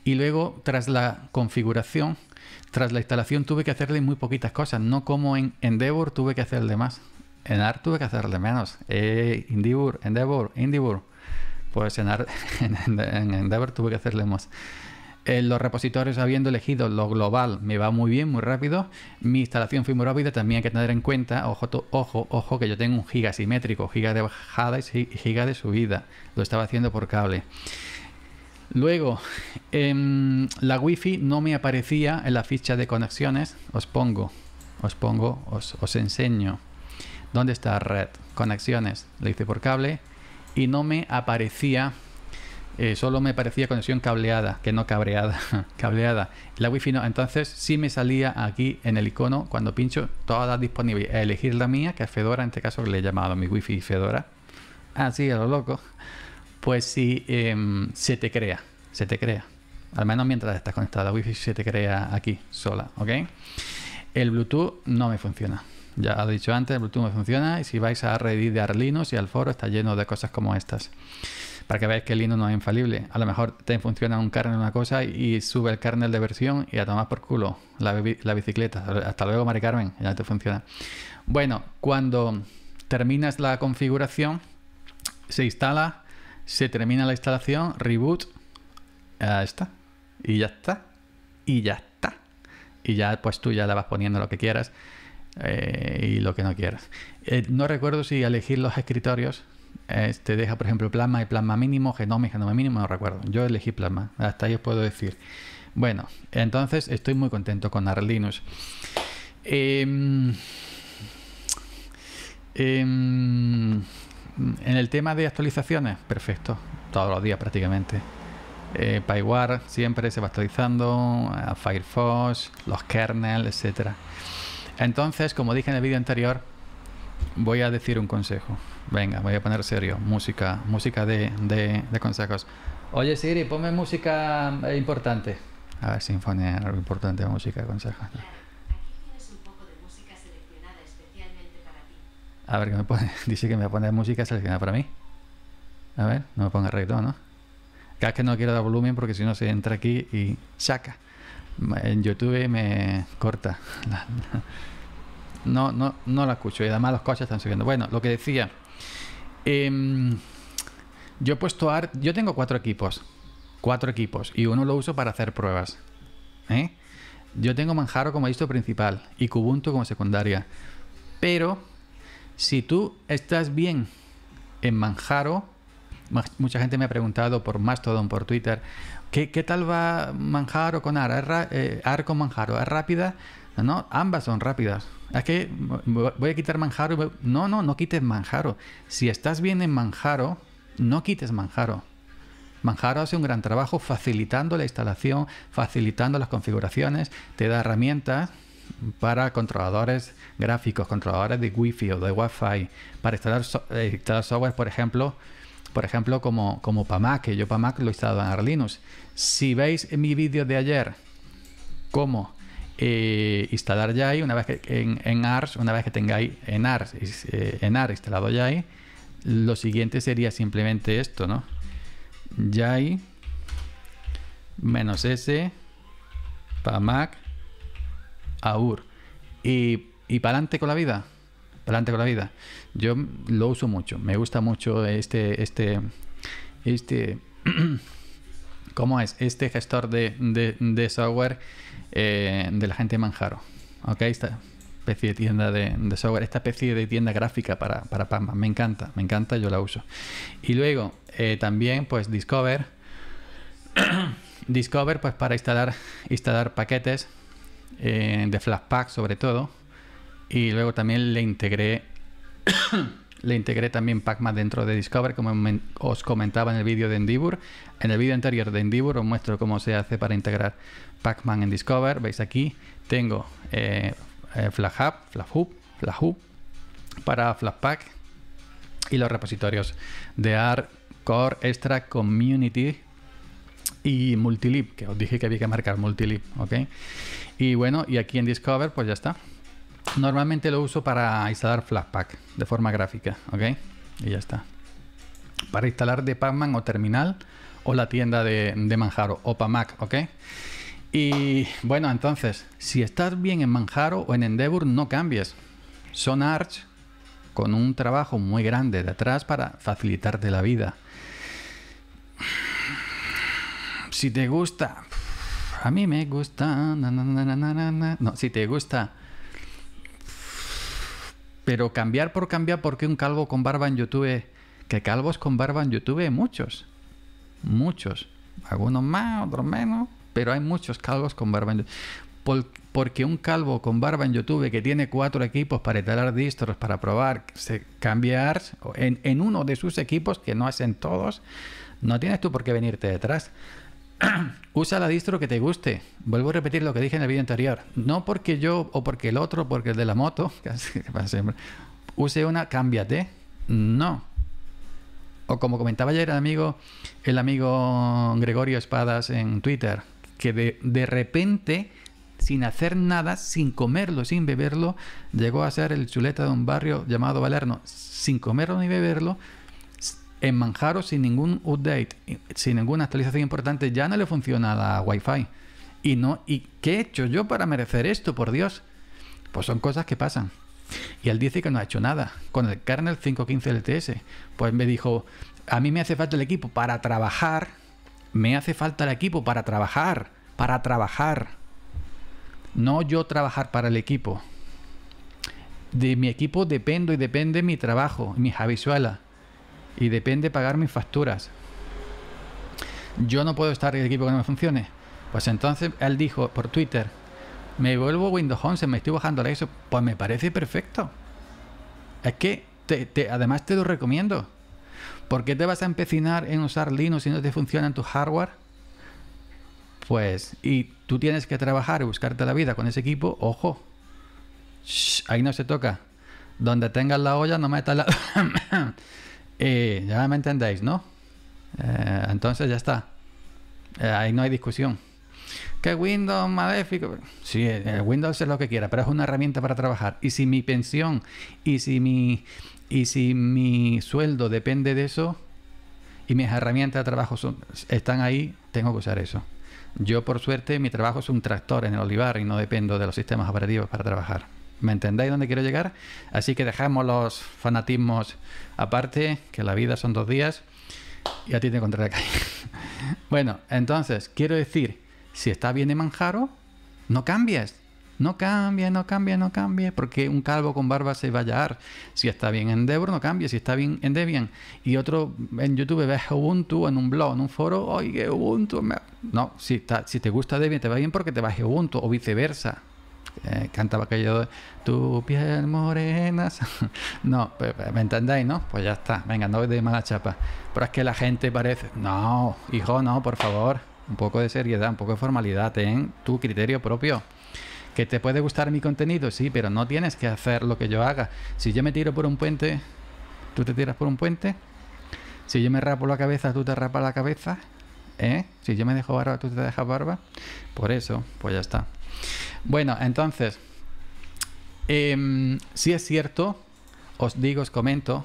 Y luego, tras la configuración, tras la instalación, tuve que hacerle muy poquitas cosas, no como en Endeavor tuve que hacerle más. En ART tuve que hacerle menos. Eh, Endeavor, Endeavor, Pues en, en, en Endeavor tuve que hacerle más. Eh, los repositorios, habiendo elegido lo global, me va muy bien, muy rápido. Mi instalación fue muy rápida. También hay que tener en cuenta, ojo, ojo, ojo, que yo tengo un giga simétrico, giga de bajada y giga de subida. Lo estaba haciendo por cable. Luego, eh, la wifi no me aparecía en la ficha de conexiones. Os pongo, os pongo, os, os enseño. ¿Dónde está red? Conexiones. Lo hice por cable. Y no me aparecía eh, solo me parecía conexión cableada, que no cableada, cableada. La wifi no, entonces sí me salía aquí en el icono cuando pincho todas las disponibles, elegir la mía, que es Fedora, en este caso le he llamado mi wifi Fedora, así ah, a lo loco, pues sí em, se te crea, se te crea. Al menos mientras estás conectada la wifi se te crea aquí sola, ¿ok? El Bluetooth no me funciona. Ya he dicho antes, el Bluetooth no funciona y si vais a Reddit de Arlinos y al foro está lleno de cosas como estas para que veáis que Linux no es infalible. A lo mejor te funciona un kernel una cosa y sube el kernel de versión y a tomar por culo la, bicicleta. Hasta luego, Mari Carmen, ya te funciona. Bueno, cuando terminas la configuración, se instala, se termina la instalación, reboot, ya está, y ya está, y ya está. Y ya pues tú ya la vas poniendo lo que quieras eh, y lo que no quieras. Eh, no recuerdo si elegir los escritorios te este, deja, por ejemplo, plasma y plasma mínimo, genoma y genoma mínimo, no recuerdo. Yo elegí plasma, hasta ahí os puedo decir. Bueno, entonces estoy muy contento con Arlinux. Em, em, en el tema de actualizaciones, perfecto, todos los días prácticamente. Eh, PyWare siempre se va actualizando, Firefox, los kernels, etc. Entonces, como dije en el vídeo anterior, voy a decir un consejo. Venga, voy a poner serio. Música, música de, consejos. Oye Siri, ponme música eh, importante. A ver, sinfonía, algo importante de música de consejos. Claro, aquí tienes un
poco de música seleccionada especialmente
para ti. A ver, que me pone, dice que me va a poner música seleccionada para mí. A ver, no me ponga reto, ¿no? Cada que no quiero dar volumen porque si no se entra aquí y saca. En YouTube me corta. No, no, no la escucho y además los coches están subiendo. Bueno, lo que decía, Em, yo he puesto ART. Yo tengo cuatro equipos. Cuatro equipos. Y uno lo uso para hacer pruebas. ¿eh? Yo tengo Manjaro como disco principal y Kubuntu como secundaria. Pero si tú estás bien en Manjaro, mucha gente me ha preguntado por Mastodon, por Twitter, ¿qué, tal va Manjaro con AR? Eh, Manjaro? ¿Es rápida? No, ambas son rápidas. Es que voy a quitar Manjaro. No, no, no quites Manjaro. Si estás bien en Manjaro, no quites Manjaro. Manjaro hace un gran trabajo facilitando la instalación, facilitando las configuraciones, te da herramientas para controladores gráficos, controladores de Wi-Fi o de Wi-Fi, para instalar, eh, software, por ejemplo, por ejemplo como, como PAMAC, que yo PAMAC lo he instalado en Arlinux. Si veis en mi vídeo de ayer cómo eh, instalar YAI una vez que en, ARS, una vez que tengáis en ARS, eh, en ARS instalado YAI, lo siguiente sería simplemente esto, ¿no? YAI menos S Mac AUR y, y para adelante con la vida. Para adelante con la vida. Yo lo uso mucho, me gusta mucho este, este, este, ¿cómo es? Este gestor de, de, de software eh, de la gente Manjaro. ¿Ok? Esta especie de tienda de, software, esta especie de tienda gráfica para, para Pamba. Me encanta, me encanta, yo la uso. Y luego eh, también, pues Discover. Discover, pues para instalar, instalar paquetes eh, de de pack sobre todo. Y luego también le integré Le integré también Pacman dentro de Discover, como os comentaba en el vídeo de Endeavor. En el vídeo anterior de Endeavor os muestro cómo se hace para integrar Pacman en Discover. Veis aquí, tengo eh, eh, hub Flash para Flashpack y los repositorios de AR, Core, Extra, Community y Multilib, que os dije que había que marcar Multilib, ¿ok? Y bueno, y aquí en Discover pues ya está. Normalmente lo uso para instalar Flashpack de forma gráfica, ¿ok? Y ya está. Para instalar de Pacman o Terminal o la tienda de, Manjaro o Pamac, ¿ok? Y bueno, entonces, si estás bien en Manjaro o en Endeavor, no cambies. Son Arch con un trabajo muy grande detrás para facilitarte la vida. Si te gusta, a mí me gusta. no, si te gusta pero cambiar por cambiar porque un calvo con barba en YouTube, que calvos con barba en YouTube hay muchos, muchos, algunos más, otros menos, pero hay muchos calvos con barba en YouTube. porque un calvo con barba en YouTube que tiene cuatro equipos para instalar distros, para probar, se, cambiar en, en uno de sus equipos, que no hacen todos, no tienes tú por qué venirte detrás. usa la distro que te guste. Vuelvo a repetir lo que dije en el vídeo anterior. No porque yo o porque el otro, porque el de la moto, use una, cámbiate. No. O como comentaba ayer el amigo, el amigo Gregorio Espadas en Twitter, que de, de repente, sin hacer nada, sin comerlo, sin beberlo, llegó a ser el chuleta de un barrio llamado Valerno, sin comerlo ni beberlo, en Manjaro sin ningún update, sin ninguna actualización importante, ya no le funciona la Wi-Fi. Y no, ¿y qué he hecho yo para merecer esto, por Dios? Pues son cosas que pasan. Y él dice que no ha hecho nada con el kernel 515 LTS. Pues me dijo, a mí me hace falta el equipo para trabajar, me hace falta el equipo para trabajar, para trabajar. No yo trabajar para el equipo. De mi equipo dependo y depende mi trabajo, mi habitual y depende pagar mis facturas. Yo no puedo estar en el equipo que no me funcione. Pues entonces él dijo por Twitter, me vuelvo Windows 11, me estoy bajando la ISO. Pues me parece perfecto. Es que te, además te lo recomiendo. ¿Por qué te vas a empecinar en usar Linux si no te funciona en tu hardware? Pues, y tú tienes que trabajar y buscarte la vida con ese equipo, ojo. ahí no se toca. Donde tengas la olla, no metas la. ya eh, me entendéis, ¿no? Eh, entonces ya está. Eh, ahí no hay discusión. que Windows maléfico? Sí, el Windows es lo que quiera, pero es una herramienta para trabajar. Y si mi pensión y si mi, y si mi sueldo depende de eso y mis herramientas de trabajo están ahí, tengo que usar eso. Yo, por suerte, mi trabajo es un tractor en el olivar y no dependo de los sistemas operativos para trabajar. ¿Me entendéis dónde quiero llegar? Así que dejamos los fanatismos aparte, que la vida son dos días y a ti te encontraré acá. bueno, entonces, quiero decir, si está bien en manjaro, no cambies. No cambies, no cambies, no cambies, porque un calvo con barba se va a hallar. Si está bien en Debian, no cambies. Si está bien en Debian y otro en YouTube ves Ubuntu en un blog, en un foro, oye, Ubuntu. No, si, si te gusta Debian, te va bien porque te vas a Ubuntu o viceversa. Eh, cantaba aquello tu piel morena. no, ¿me entendéis, no? Pues ya está, venga, no de mala chapa. Pero es que la gente parece, no, hijo, no, por favor, un poco de seriedad, un poco de formalidad, ten tu criterio propio. Que te puede gustar mi contenido, sí, pero no tienes que hacer lo que yo haga. Si yo me tiro por un puente, tú te tiras por un puente. Si yo me rapo la cabeza, tú te rapas la cabeza. ¿Eh? Si yo me dejo barba, tú te dejas barba. Por eso, pues ya está. Bueno, entonces, em, si es cierto, os digo, os comento,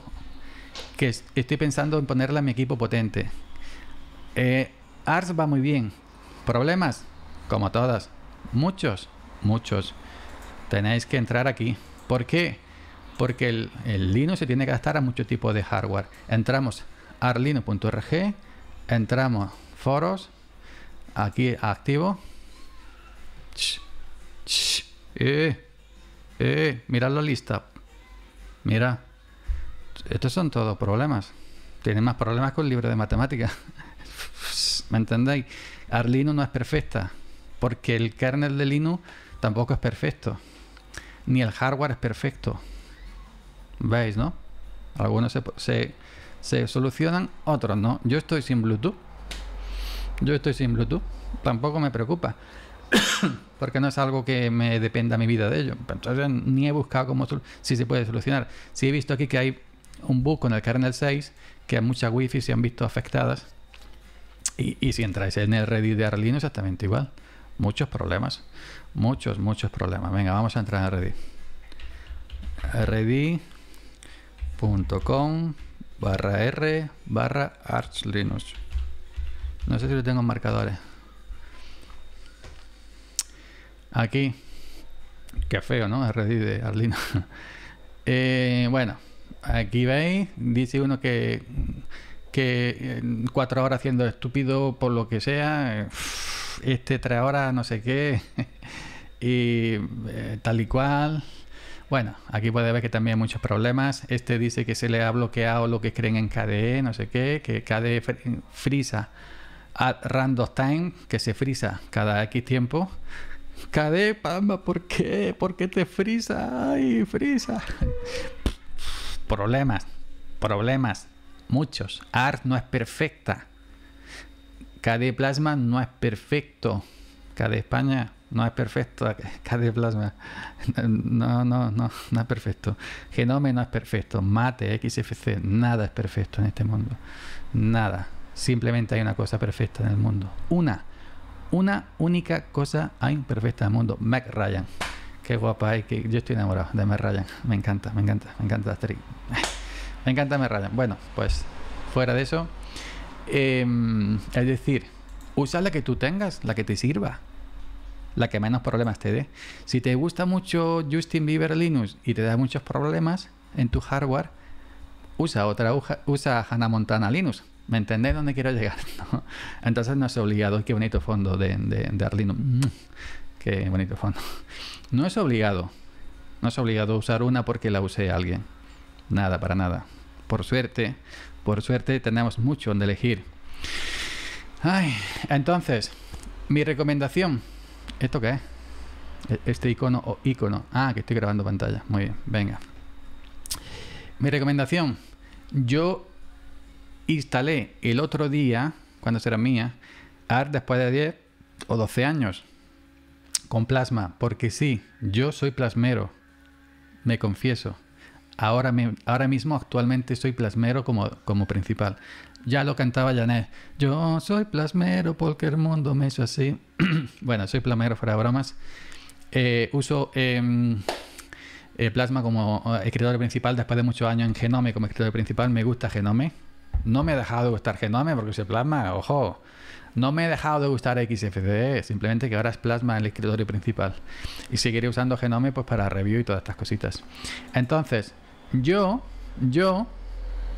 que estoy pensando en ponerla a mi equipo potente. Eh, Ars va muy bien. ¿Problemas? Como todas. Muchos, muchos. Tenéis que entrar aquí. ¿Por qué? Porque el, Linux se tiene que gastar a mucho tipo de hardware. Entramos arlinux.org, entramos foros, aquí activo, mirad eh, eh, mira la lista. Mira, estos son todos problemas. Tienen más problemas con el libro de matemáticas. ¿Me entendéis? Arlino no es perfecta, porque el kernel de Linux tampoco es perfecto. Ni el hardware es perfecto. ¿Veis, no? Algunos se, se solucionan, otros no. Yo estoy sin Bluetooth. Yo estoy sin Bluetooth. Tampoco me preocupa. porque no es algo que me dependa mi vida de ello. Entonces ni he buscado cómo si se puede solucionar. Si he visto aquí que hay un bug con el kernel 6, que muchas wifi se han visto afectadas. Y, si entráis en el Reddit de Arlino, exactamente igual. Muchos problemas. Muchos, muchos problemas. Venga, vamos a entrar en Reddit. Reddit.com barra R barra Arch Linux. No sé si lo tengo en marcadores. Aquí. Qué feo, ¿no? RD de Arlina. Eh, bueno, aquí veis, dice uno que, que eh, cuatro horas siendo estúpido por lo que sea, eh, este tres horas no sé qué, y tal y cual. Bueno, aquí puede ver que también hay muchos problemas. Este dice que se le ha bloqueado lo que creen en KDE, no sé qué, que KDE frisa a random time, que se frisa cada X tiempo. Cadé Pamba, ¿por qué? ¿Por qué te frisa? Ay, frisa. Problemas, problemas, muchos. Art no es perfecta. KD Plasma no es perfecto. KD España no es perfecto. KD Plasma no, no, no, no es perfecto. Genome no es perfecto. Mate, XFC, nada es perfecto en este mundo. Nada. Simplemente hay una cosa perfecta en el mundo. Una una única cosa imperfecta del mundo. Mac Ryan. Qué guapa es, que yo estoy enamorado de Mac Ryan. Me encanta, me encanta, me encanta Me encanta Mac Ryan. Bueno, pues fuera de eso. Em, es decir, usa la que tú tengas, la que te sirva. La que menos problemas te dé. Si te gusta mucho Justin Bieber Linux y te da muchos problemas en tu hardware, usa otra, usa Hannah Montana Linux ¿Me entendés dónde quiero llegar? Entonces no es obligado, qué bonito fondo de, de, Arlino, mm, qué bonito fondo. No es obligado, no es obligado usar una porque la usé alguien, nada, para nada. Por suerte, por suerte tenemos mucho donde elegir. Ay, entonces, mi recomendación, ¿esto qué es? E, este icono o icono. Ah, que estoy grabando pantalla. Muy bien, venga. Mi recomendación, yo instalé el otro día, cuando será mía, ART después de 10 o 12 años con plasma, porque sí, yo soy plasmero, me confieso. Ahora, me, ahora mismo, actualmente, soy plasmero como, como principal. Ya lo cantaba Janet. Yo soy plasmero porque el mundo me hizo así. bueno, soy plasmero fuera de bromas. Eh, uso em, eh, Plasma como eh, escritor principal después de muchos años en Genome como escritor principal. Me gusta Genome. No me ha dejado de gustar Genome porque se plasma, ojo. No me he dejado de gustar XFCE, simplemente que ahora es plasma el escritorio principal. Y seguiré usando Genome pues para review y todas estas cositas. Entonces, yo, yo,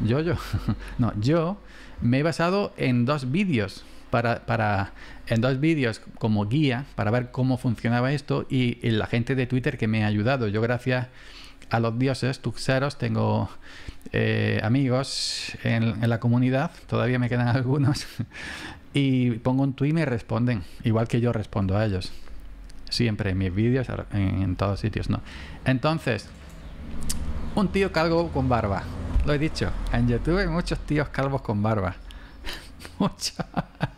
yo, yo, no, yo me he basado en dos vídeos. Para, para, en dos vídeos como guía para ver cómo funcionaba esto y, y, la gente de Twitter que me ha ayudado. Yo gracias a los dioses tuxeros, tengo eh, amigos en, la comunidad, todavía me quedan algunos, y pongo un tweet y me responden, igual que yo respondo a ellos. Siempre en mis vídeos, en, todos sitios, ¿no? Entonces, un tío calvo con barba, lo he dicho, en YouTube hay muchos tíos calvos con barba. mucha.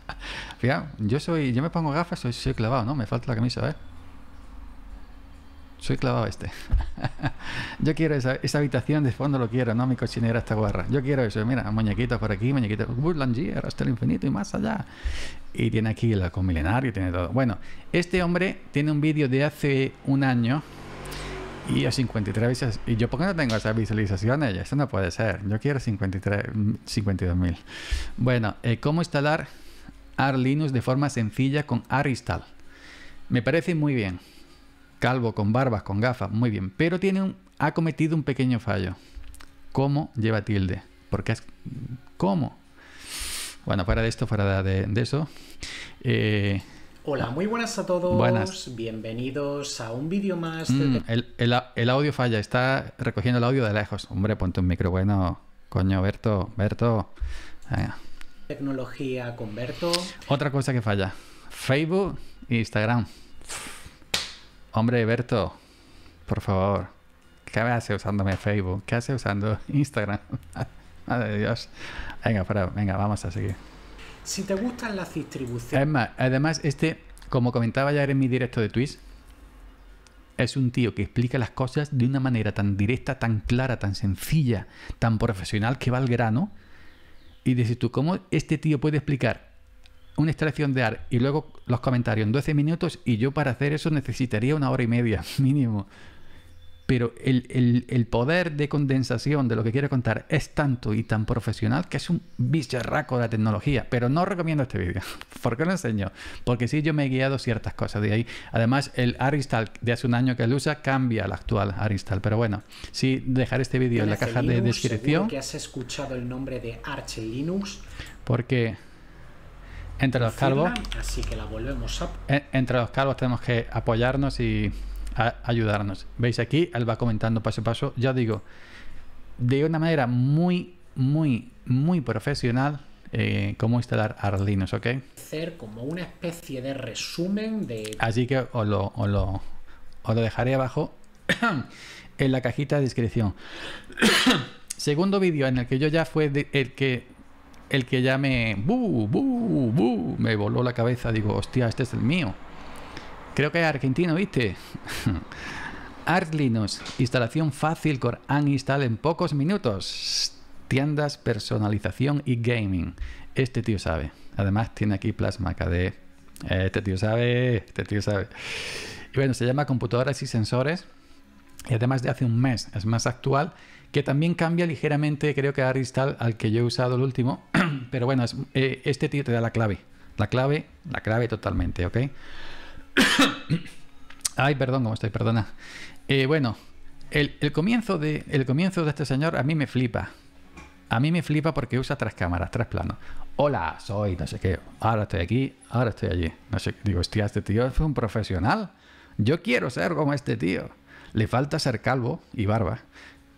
Fíjate, yo soy, yo me pongo gafas, soy, soy clavado, ¿no? Me falta la camisa, ¿eh? Soy clavado este. yo quiero esa, habitación de fondo, lo quiero, no mi cochinera esta guarra. Yo quiero eso. Mira, muñequitos por aquí, muñequitos. Woodlandier uh, hasta el infinito y más allá. Y tiene aquí la con milenario, tiene todo. Bueno, este hombre tiene un vídeo de hace un año y a 53 veces. ¿Y yo por qué no tengo esas visualizaciones? Eso no puede ser. Yo quiero 53, 52 mm, Bueno, eh, ¿cómo instalar AR Linux de forma sencilla con Aristal? Me parece muy bien calvo, con barbas, con gafas, muy bien, pero tiene un, ha cometido un pequeño fallo. ¿Cómo lleva tilde? Porque es... ¿Cómo? Bueno, fuera de esto, fuera de, eso. Eh,
Hola, muy buenas a todos. Buenas.
Bienvenidos a un vídeo más. Mm, el, audio falla, está recogiendo el audio de lejos. Hombre, ponte un micro bueno. Coño, Berto, Berto.
Tecnología con Berto.
Otra cosa que falla: Facebook e Instagram. Hombre, Berto, por favor, ¿qué hace usándome Facebook? ¿Qué hace usando Instagram? Madre de Dios. Venga, venga, vamos a seguir. Si te gustan las distribuciones. Es más, además, este, como comentaba ya en mi directo de Twitch, es un tío que explica las cosas de una manera tan directa, tan clara, tan sencilla, tan profesional que va al grano. Y dices tú, ¿cómo este tío puede explicar una instalación de AR y luego los comentarios en 12 minutos y yo para hacer eso necesitaría una hora y media mínimo. Pero el, poder de condensación de lo que quiero contar es tanto y tan profesional que es un bicharraco de la tecnología. Pero no recomiendo este vídeo. ¿Por qué lo enseño? Porque sí yo me he guiado ciertas cosas de ahí. Además, el Aristal de hace un año que lo usa cambia al actual Aristal. Pero bueno, sí dejar este vídeo en la caja de descripción. que has escuchado el nombre de Arch Linux. Porque entre los calvos. Así que la volvemos e-, Entre los calvos tenemos que apoyarnos y ayudarnos. Veis aquí, él va comentando paso a paso. Ya digo, de una manera muy, muy, muy profesional, eh, cómo instalar Arlinos, ¿ok?
Hacer como una especie de resumen de...
Así que os lo, lo, dejaré abajo en la cajita de descripción. Segundo vídeo en el que yo ya fue el que el que llame me, me voló la cabeza. Digo, hostia, este es el mío. Creo que es argentino, ¿viste? Arch instalación fácil con install en pocos minutos. Tiendas, personalización y gaming. Este tío sabe. Además tiene aquí Plasma KD, Este tío sabe, este tío sabe. Y bueno, se llama computadoras y sensores y además de hace un mes, es más actual, que también cambia ligeramente, creo que a Aristal, al que yo he usado el último, pero bueno, eh, este tío te da la clave, la clave, la clave totalmente, ¿ok? Ay, perdón, ¿cómo estoy, perdona. Eh, bueno, el, comienzo de, comienzo de este señor a mí me flipa. A mí me flipa porque usa tres cámaras, tres planos. Hola, soy no sé qué. Ahora estoy aquí, ahora estoy allí. No sé, qué digo, hostia, este tío es un profesional. Yo quiero ser como este tío. Le falta ser calvo y barba,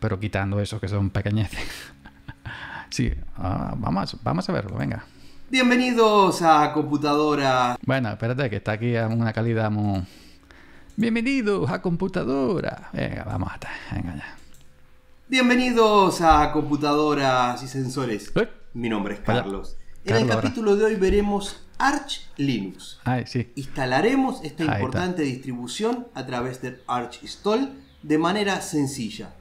pero quitando eso que son pequeñeces. sí, ah, vamos, vamos a verlo, venga.
Bienvenidos a Computadora.
Bueno, espérate, que está aquí una calidad muy... Bienvenidos a Computadora. Venga, vamos estar, venga ya.
Bienvenidos a Computadoras y Sensores. ¿Eh? Mi nombre es Carlos. En el capítulo de hoy veremos Arch Linux. sí. Instalaremos esta importante distribución a través del Arch Install de manera sencilla.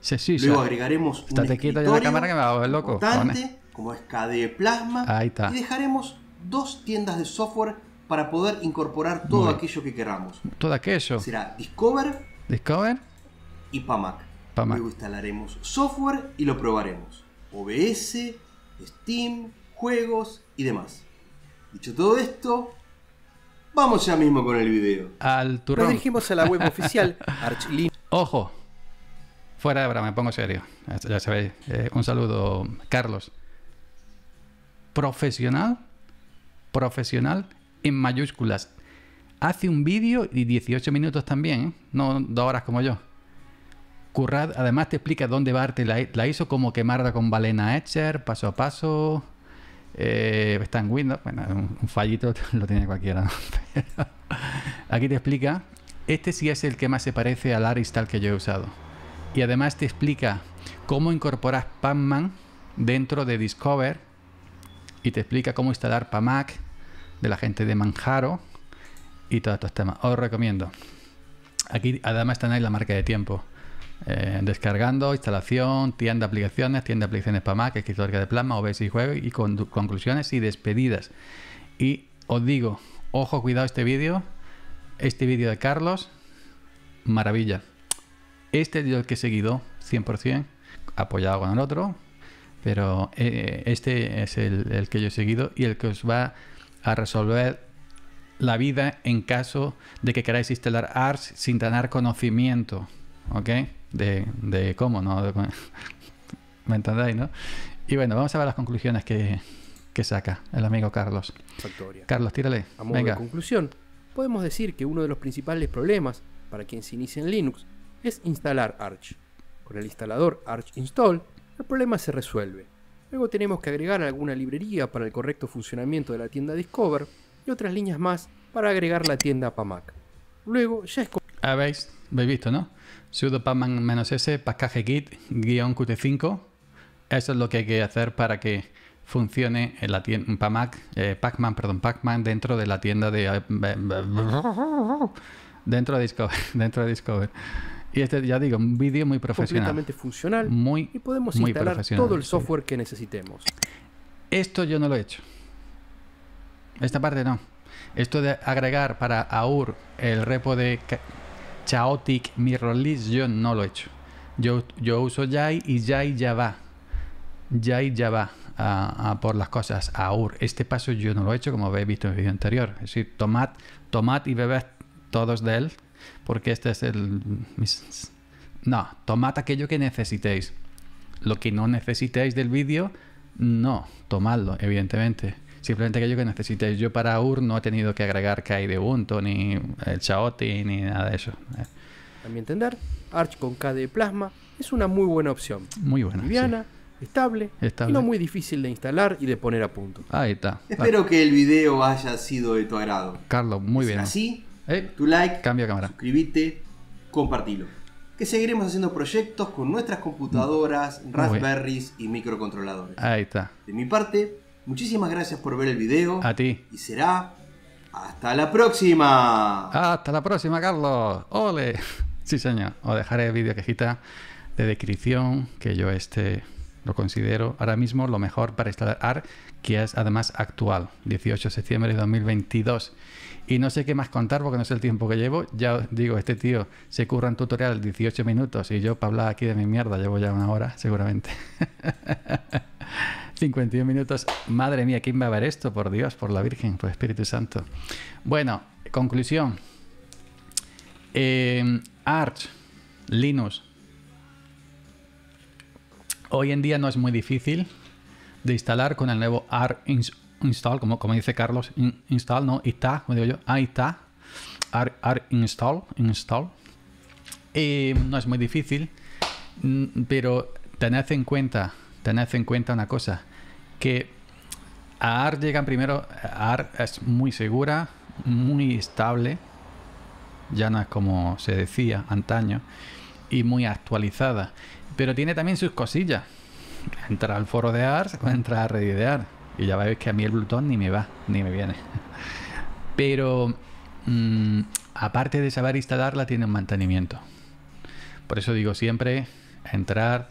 Luego agregaremos un escritorio la cámara que
como es KDE Plasma y dejaremos dos tiendas de software para poder incorporar todo aquello que queramos. Todo aquello. Será Discover, Discover y PAMAC. PAMAC. Luego instalaremos software y lo probaremos. OBS, Steam, juegos y demás. Dicho todo esto, vamos ya mismo con el video.
Al Nos dirigimos a la web oficial Ojo, fuera de broma, me pongo serio. Ya sabéis. Eh, un saludo, Carlos. Profesional, profesional en mayúsculas. Hace un vídeo y 18 minutos también, ¿eh? no dos horas como yo. Currad, además te explica dónde va la, la hizo, como quemarla con balena Etcher, paso a paso, eh, está en Windows, bueno, un, fallito lo tiene cualquiera. aquí te explica, este sí es el que más se parece al Aristal que yo he usado. Y además te explica cómo incorporar Pacman dentro de Discover y te explica cómo instalar PAMAC de la gente de Manjaro y todos estos temas. Os recomiendo. Aquí además tenéis la marca de tiempo. Eh, descargando, instalación, tienda de aplicaciones, tienda de aplicaciones para Mac, escritorio de plasma, OBS y juegos y conclusiones y despedidas. Y os digo, ojo, cuidado este vídeo, este vídeo de Carlos, maravilla. Este es el que he seguido 100%, apoyado con el otro, pero eh, este es el, el que yo he seguido y el que os va a resolver la vida en caso de que queráis instalar ARS sin tener conocimiento. ¿Ok? de, cómo, ¿no? ¿Me entendéis, no? Y bueno, vamos a ver las conclusiones que, saca el amigo Carlos. Carlos, tírale. A modo Venga.
conclusión, podemos decir que uno de los principales problemas para quien se inicia en Linux es instalar Arch. Con el instalador Arch Install, el problema se resuelve. Luego tenemos que agregar alguna librería para el correcto funcionamiento de la tienda Discover y otras líneas más para agregar la tienda para Mac. Luego ya es...
Habéis ah, visto, ¿no? sudo pacman s package git-qt5. Eso es lo que hay que hacer para que funcione en la eh, Pacman, perdón, Pacman dentro de la tienda de dentro de Discover, Y este ya digo, un vídeo muy profesional, completamente funcional, y podemos instalar todo el software que necesitemos. Esto yo no lo he hecho. Esta parte no. Esto de agregar para AUR el repo de Chaotic release, yo no lo he hecho. Yo, yo uso Jai y Jai ya va. Jai ya va a, por las cosas. Aur. Este paso yo no lo he hecho como habéis visto en el vídeo anterior. Es decir, tomad, tomad y bebed todos de él. Porque este es el... no, tomad aquello que necesitéis. Lo que no necesitéis del vídeo, no, tomadlo, evidentemente. Simplemente aquello que necesite Yo para UR no he tenido que agregar K de Ubuntu, ni el eh, Chaoti, ni nada de eso.
A mi entender, Arch con K de Plasma es una muy buena opción. Muy buena. Liviana, estable, estable, no muy difícil de instalar y de poner a punto. Ahí está. Espero que el video haya sido de tu agrado. Carlos, muy bien. Así, eh, tu like, cambia cámara. suscríbete compartilo que seguiremos haciendo proyectos con nuestras computadoras, Raspberries y microcontroladores. Ahí está. De mi parte, Muchísimas gracias por ver el video. A ti. Y será
hasta la próxima. Hasta la próxima, Carlos. Ole. Sí, señor. Os dejaré el vídeo quejita de descripción que yo este lo considero ahora mismo lo mejor para instalar que es además actual, 18 de septiembre de 2022. Y no sé qué más contar porque no sé el tiempo que llevo. Ya os digo, este tío se curra un tutorial 18 minutos y yo para hablar aquí de mi mierda llevo ya una hora seguramente. 51 minutos. Madre mía, ¿quién va a ver esto? Por Dios, por la Virgen, por Espíritu Santo. Bueno, conclusión. Eh, Arch, Linux. Hoy en día no es muy difícil de instalar con el nuevo Arch Install, como, como dice Carlos, install, ¿no? Está, como digo yo, ahí está. Arch, Install, install. Eh, no es muy difícil, mm, pero tened en cuenta tened en cuenta una cosa, que AR llegan primero, AR es muy segura, muy estable, ya no es como se decía antaño, y muy actualizada. Pero tiene también sus cosillas. Entra al foro de AR entra a Reddit de AR. Y ya veis que a mí el Bluetooth ni me va, ni me viene. Pero mm, aparte de saber instalarla, tiene un mantenimiento. Por eso digo siempre entrar,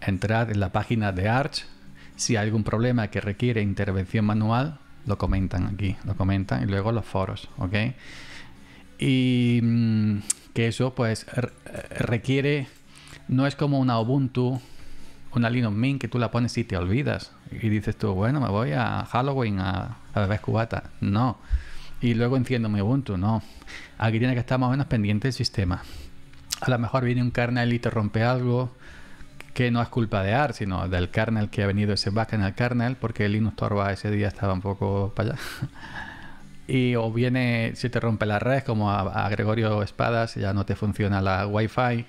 Entrar en la página de Arch. Si hay algún problema que requiere intervención manual, lo comentan aquí, lo comentan y luego los foros, ¿ok? Y mm, que eso pues eh, requiere, no es como una Ubuntu, una Linux Mint que tú la pones y te olvidas y dices tú, bueno, me voy a Halloween, a, a bebés no. Y luego enciendo mi Ubuntu, no. Aquí tiene que estar más o menos pendiente del sistema. A lo mejor viene un kernel y te rompe algo, que no es culpa de AR, sino del kernel que ha venido ese en el kernel, porque Linux Torba ese día estaba un poco para allá. y o viene, si te rompe la red, como a, Gregorio Espadas, ya no te funciona la Wi-Fi,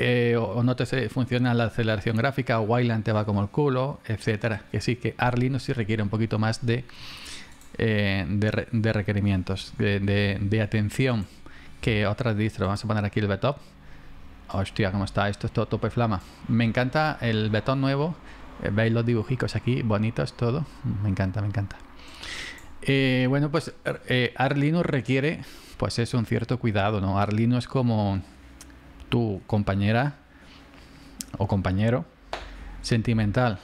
eh, o, no te funciona la aceleración gráfica, o Wayland te va como el culo, etcétera. Que sí, que AR Linux sí requiere un poquito más de, eh, de, requerimientos, de, atención que otras distros. Vamos a poner aquí el top. Hostia, ¿cómo está? Esto es todo tope flama. Me encanta el betón nuevo. Eh, veis los dibujicos aquí, bonitos, todo. Me encanta, me encanta. Eh, bueno, pues eh, Arlino requiere, pues eso, un cierto cuidado, ¿no? Arlino es como tu compañera o compañero sentimental.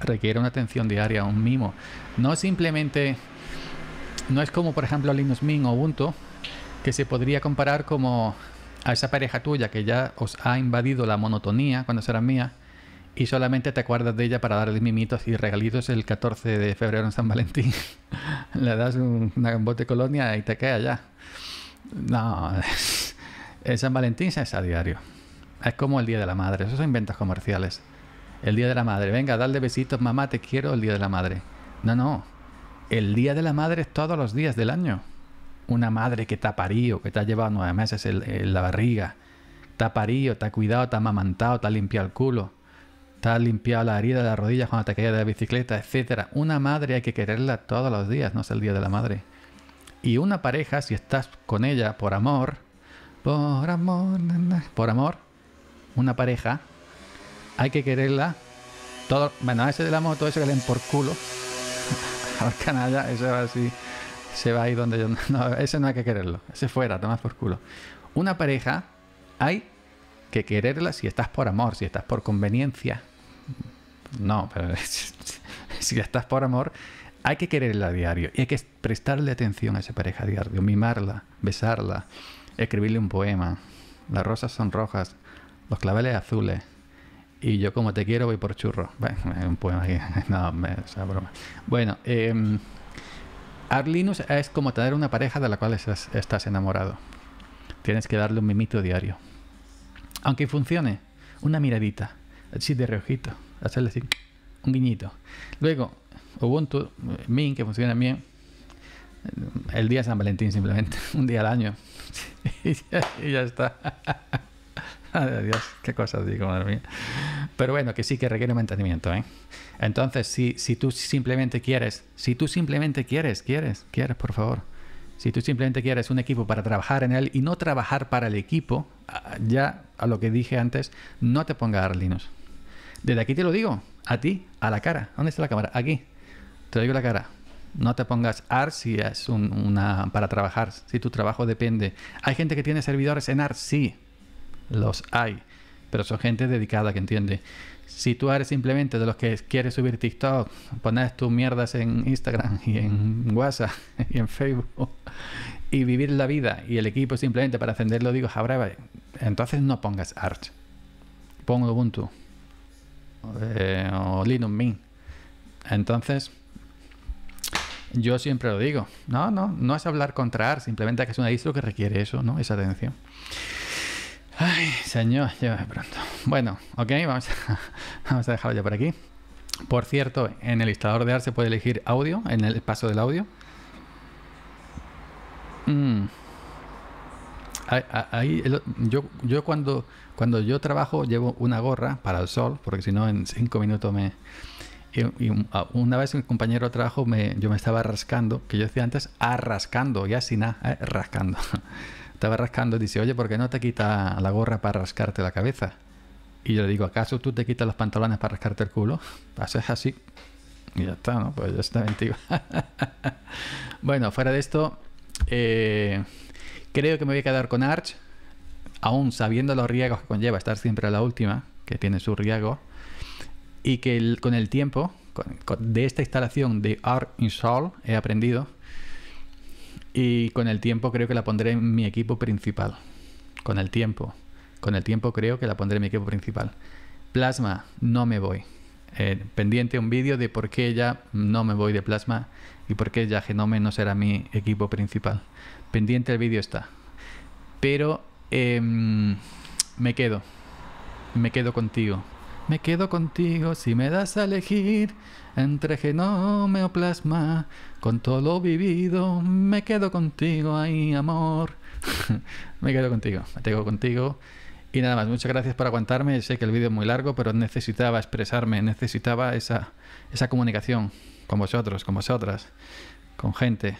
Requiere una atención diaria, un mimo. No simplemente, no es como por ejemplo Linux Mint o Ubuntu, que se podría comparar como a esa pareja tuya que ya os ha invadido la monotonía cuando serás mía y solamente te acuerdas de ella para darle mimitos y regalitos el 14 de febrero en San Valentín. Le das un, una de colonia y te queda ya. No, en San Valentín se hace a diario. Es como el Día de la Madre, esos son inventos comerciales. El Día de la Madre, venga, dale besitos, mamá, te quiero el Día de la Madre. No, no, el Día de la Madre es todos los días del año una madre que está parido, que ha llevado nueve meses en, la barriga, te está parido, ha cuidado, está amamantado, ha limpiado el culo, ha limpiado la herida de las rodillas cuando te caías de la bicicleta, etcétera. Una madre hay que quererla todos los días, no es el día de la madre. Y una pareja, si estás con ella por amor, por amor, por amor, una pareja, hay que quererla todo. Bueno, ese de la moto, ese que leen por culo al canalla, eso era así se va ahí donde yo. No, ese no hay que quererlo. Ese fuera, toma por culo. Una pareja hay que quererla si estás por amor, si estás por conveniencia. No, pero si estás por amor, hay que quererla a diario y hay que prestarle atención a esa pareja a diario, mimarla, besarla, escribirle un poema. Las rosas son rojas, los claveles azules. Y yo como te quiero voy por churro. Bueno, un poema No, broma. Bueno, eh, Arlinus es como tener una pareja de la cual estás, enamorado. Tienes que darle un mimito diario. Aunque funcione, una miradita, así de reojito, hacerle así, un guiñito. Luego, Ubuntu, Min, que funciona bien, el día San Valentín simplemente, un día al año. y, ya, está. Adiós, qué cosas digo, pero bueno, que sí que requiere mantenimiento. ¿eh? Entonces, si, si tú simplemente quieres, si tú simplemente quieres, quieres, quieres, por favor. Si tú simplemente quieres un equipo para trabajar en él y no trabajar para el equipo, ah, ya a lo que dije antes, no te pongas Arlinos. Desde aquí te lo digo, a ti, a la cara. ¿Dónde está la cámara? Aquí. Te doy digo la cara. No te pongas AR si es una, para trabajar, si tu trabajo depende. Hay gente que tiene servidores en AR, sí, los hay pero son gente dedicada que entiende. Si tú eres simplemente de los que quieres subir TikTok, poner tus mierdas en Instagram y en WhatsApp y en Facebook y vivir la vida y el equipo simplemente para encenderlo, digo, habrá, entonces no pongas Arch. Pon Ubuntu eh, o Linux Mint. Entonces, yo siempre lo digo. No, no, no es hablar contra Arch, simplemente que es una distro que requiere eso, ¿no? Esa atención. Ay, señor, llévame pronto. Bueno, ok, vamos a, vamos a dejarlo ya por aquí. Por cierto, en el instalador de AR se puede elegir audio, en el paso del audio. Mm. Ahí, yo, yo cuando, cuando yo trabajo llevo una gorra para el sol, porque si no en cinco minutos me... Y una vez un compañero de trabajo me, yo me estaba rascando, que yo decía antes, arrascando, ya sin nada, eh, rascando. estaba rascando y dice, oye, ¿por qué no te quita la gorra para rascarte la cabeza? Y yo le digo, ¿acaso tú te quitas los pantalones para rascarte el culo? Haces así. Y ya está, ¿no? Pues ya está mentido. bueno, fuera de esto, eh, creo que me voy a quedar con Arch, aún sabiendo los riesgos que conlleva estar siempre a la última, que tiene su riesgo, y que con el tiempo de esta instalación de Arch Install he aprendido y con el tiempo creo que la pondré en mi equipo principal. Con el tiempo. Con el tiempo creo que la pondré en mi equipo principal. Plasma, no me voy. Eh, pendiente un vídeo de por qué ya no me voy de Plasma y por qué ya Genome no será mi equipo principal. Pendiente el vídeo está. Pero em, me quedo. Me quedo contigo. Me quedo contigo si me das a elegir entre no o plasma. Con todo lo vivido, me quedo contigo ahí, amor. me quedo contigo, me quedo contigo. Y nada más, muchas gracias por aguantarme. Sé que el vídeo es muy largo, pero necesitaba expresarme, necesitaba esa, esa comunicación con vosotros, con vosotras, con gente.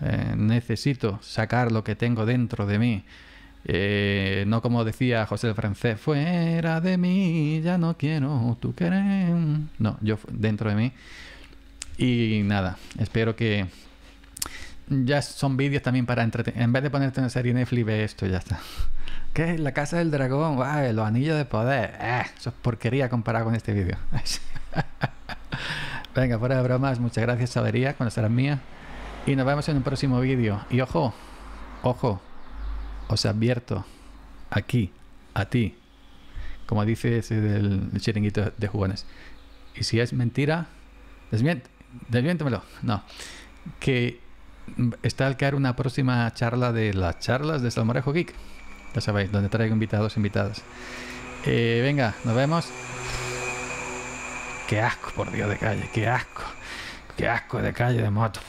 Eh, necesito sacar lo que tengo dentro de mí. Eh, no como decía José el francés, fuera de mí, ya no quiero Tú querer. No, yo dentro de mí. Y nada, espero que ya son vídeos también para entretener. En vez de ponerte una serie Netflix, ve esto y ya está. ¿Qué? La casa del dragón, los anillos de poder. Eh, eso es porquería comparado con este vídeo. Venga, fuera de bromas, muchas gracias, cuando conocerás mía. Y nos vemos en un próximo vídeo. Y ojo, ojo, os advierto, aquí, a ti, como dice ese del chiringuito de jugones. Y si es mentira, desmiente, No, que está al caer una próxima charla de las charlas de Salmorejo Geek. Ya sabéis, donde traigo invitados, invitadas. Eh, venga, nos vemos. Qué asco, por Dios de calle, qué asco. Qué asco de calle de moto.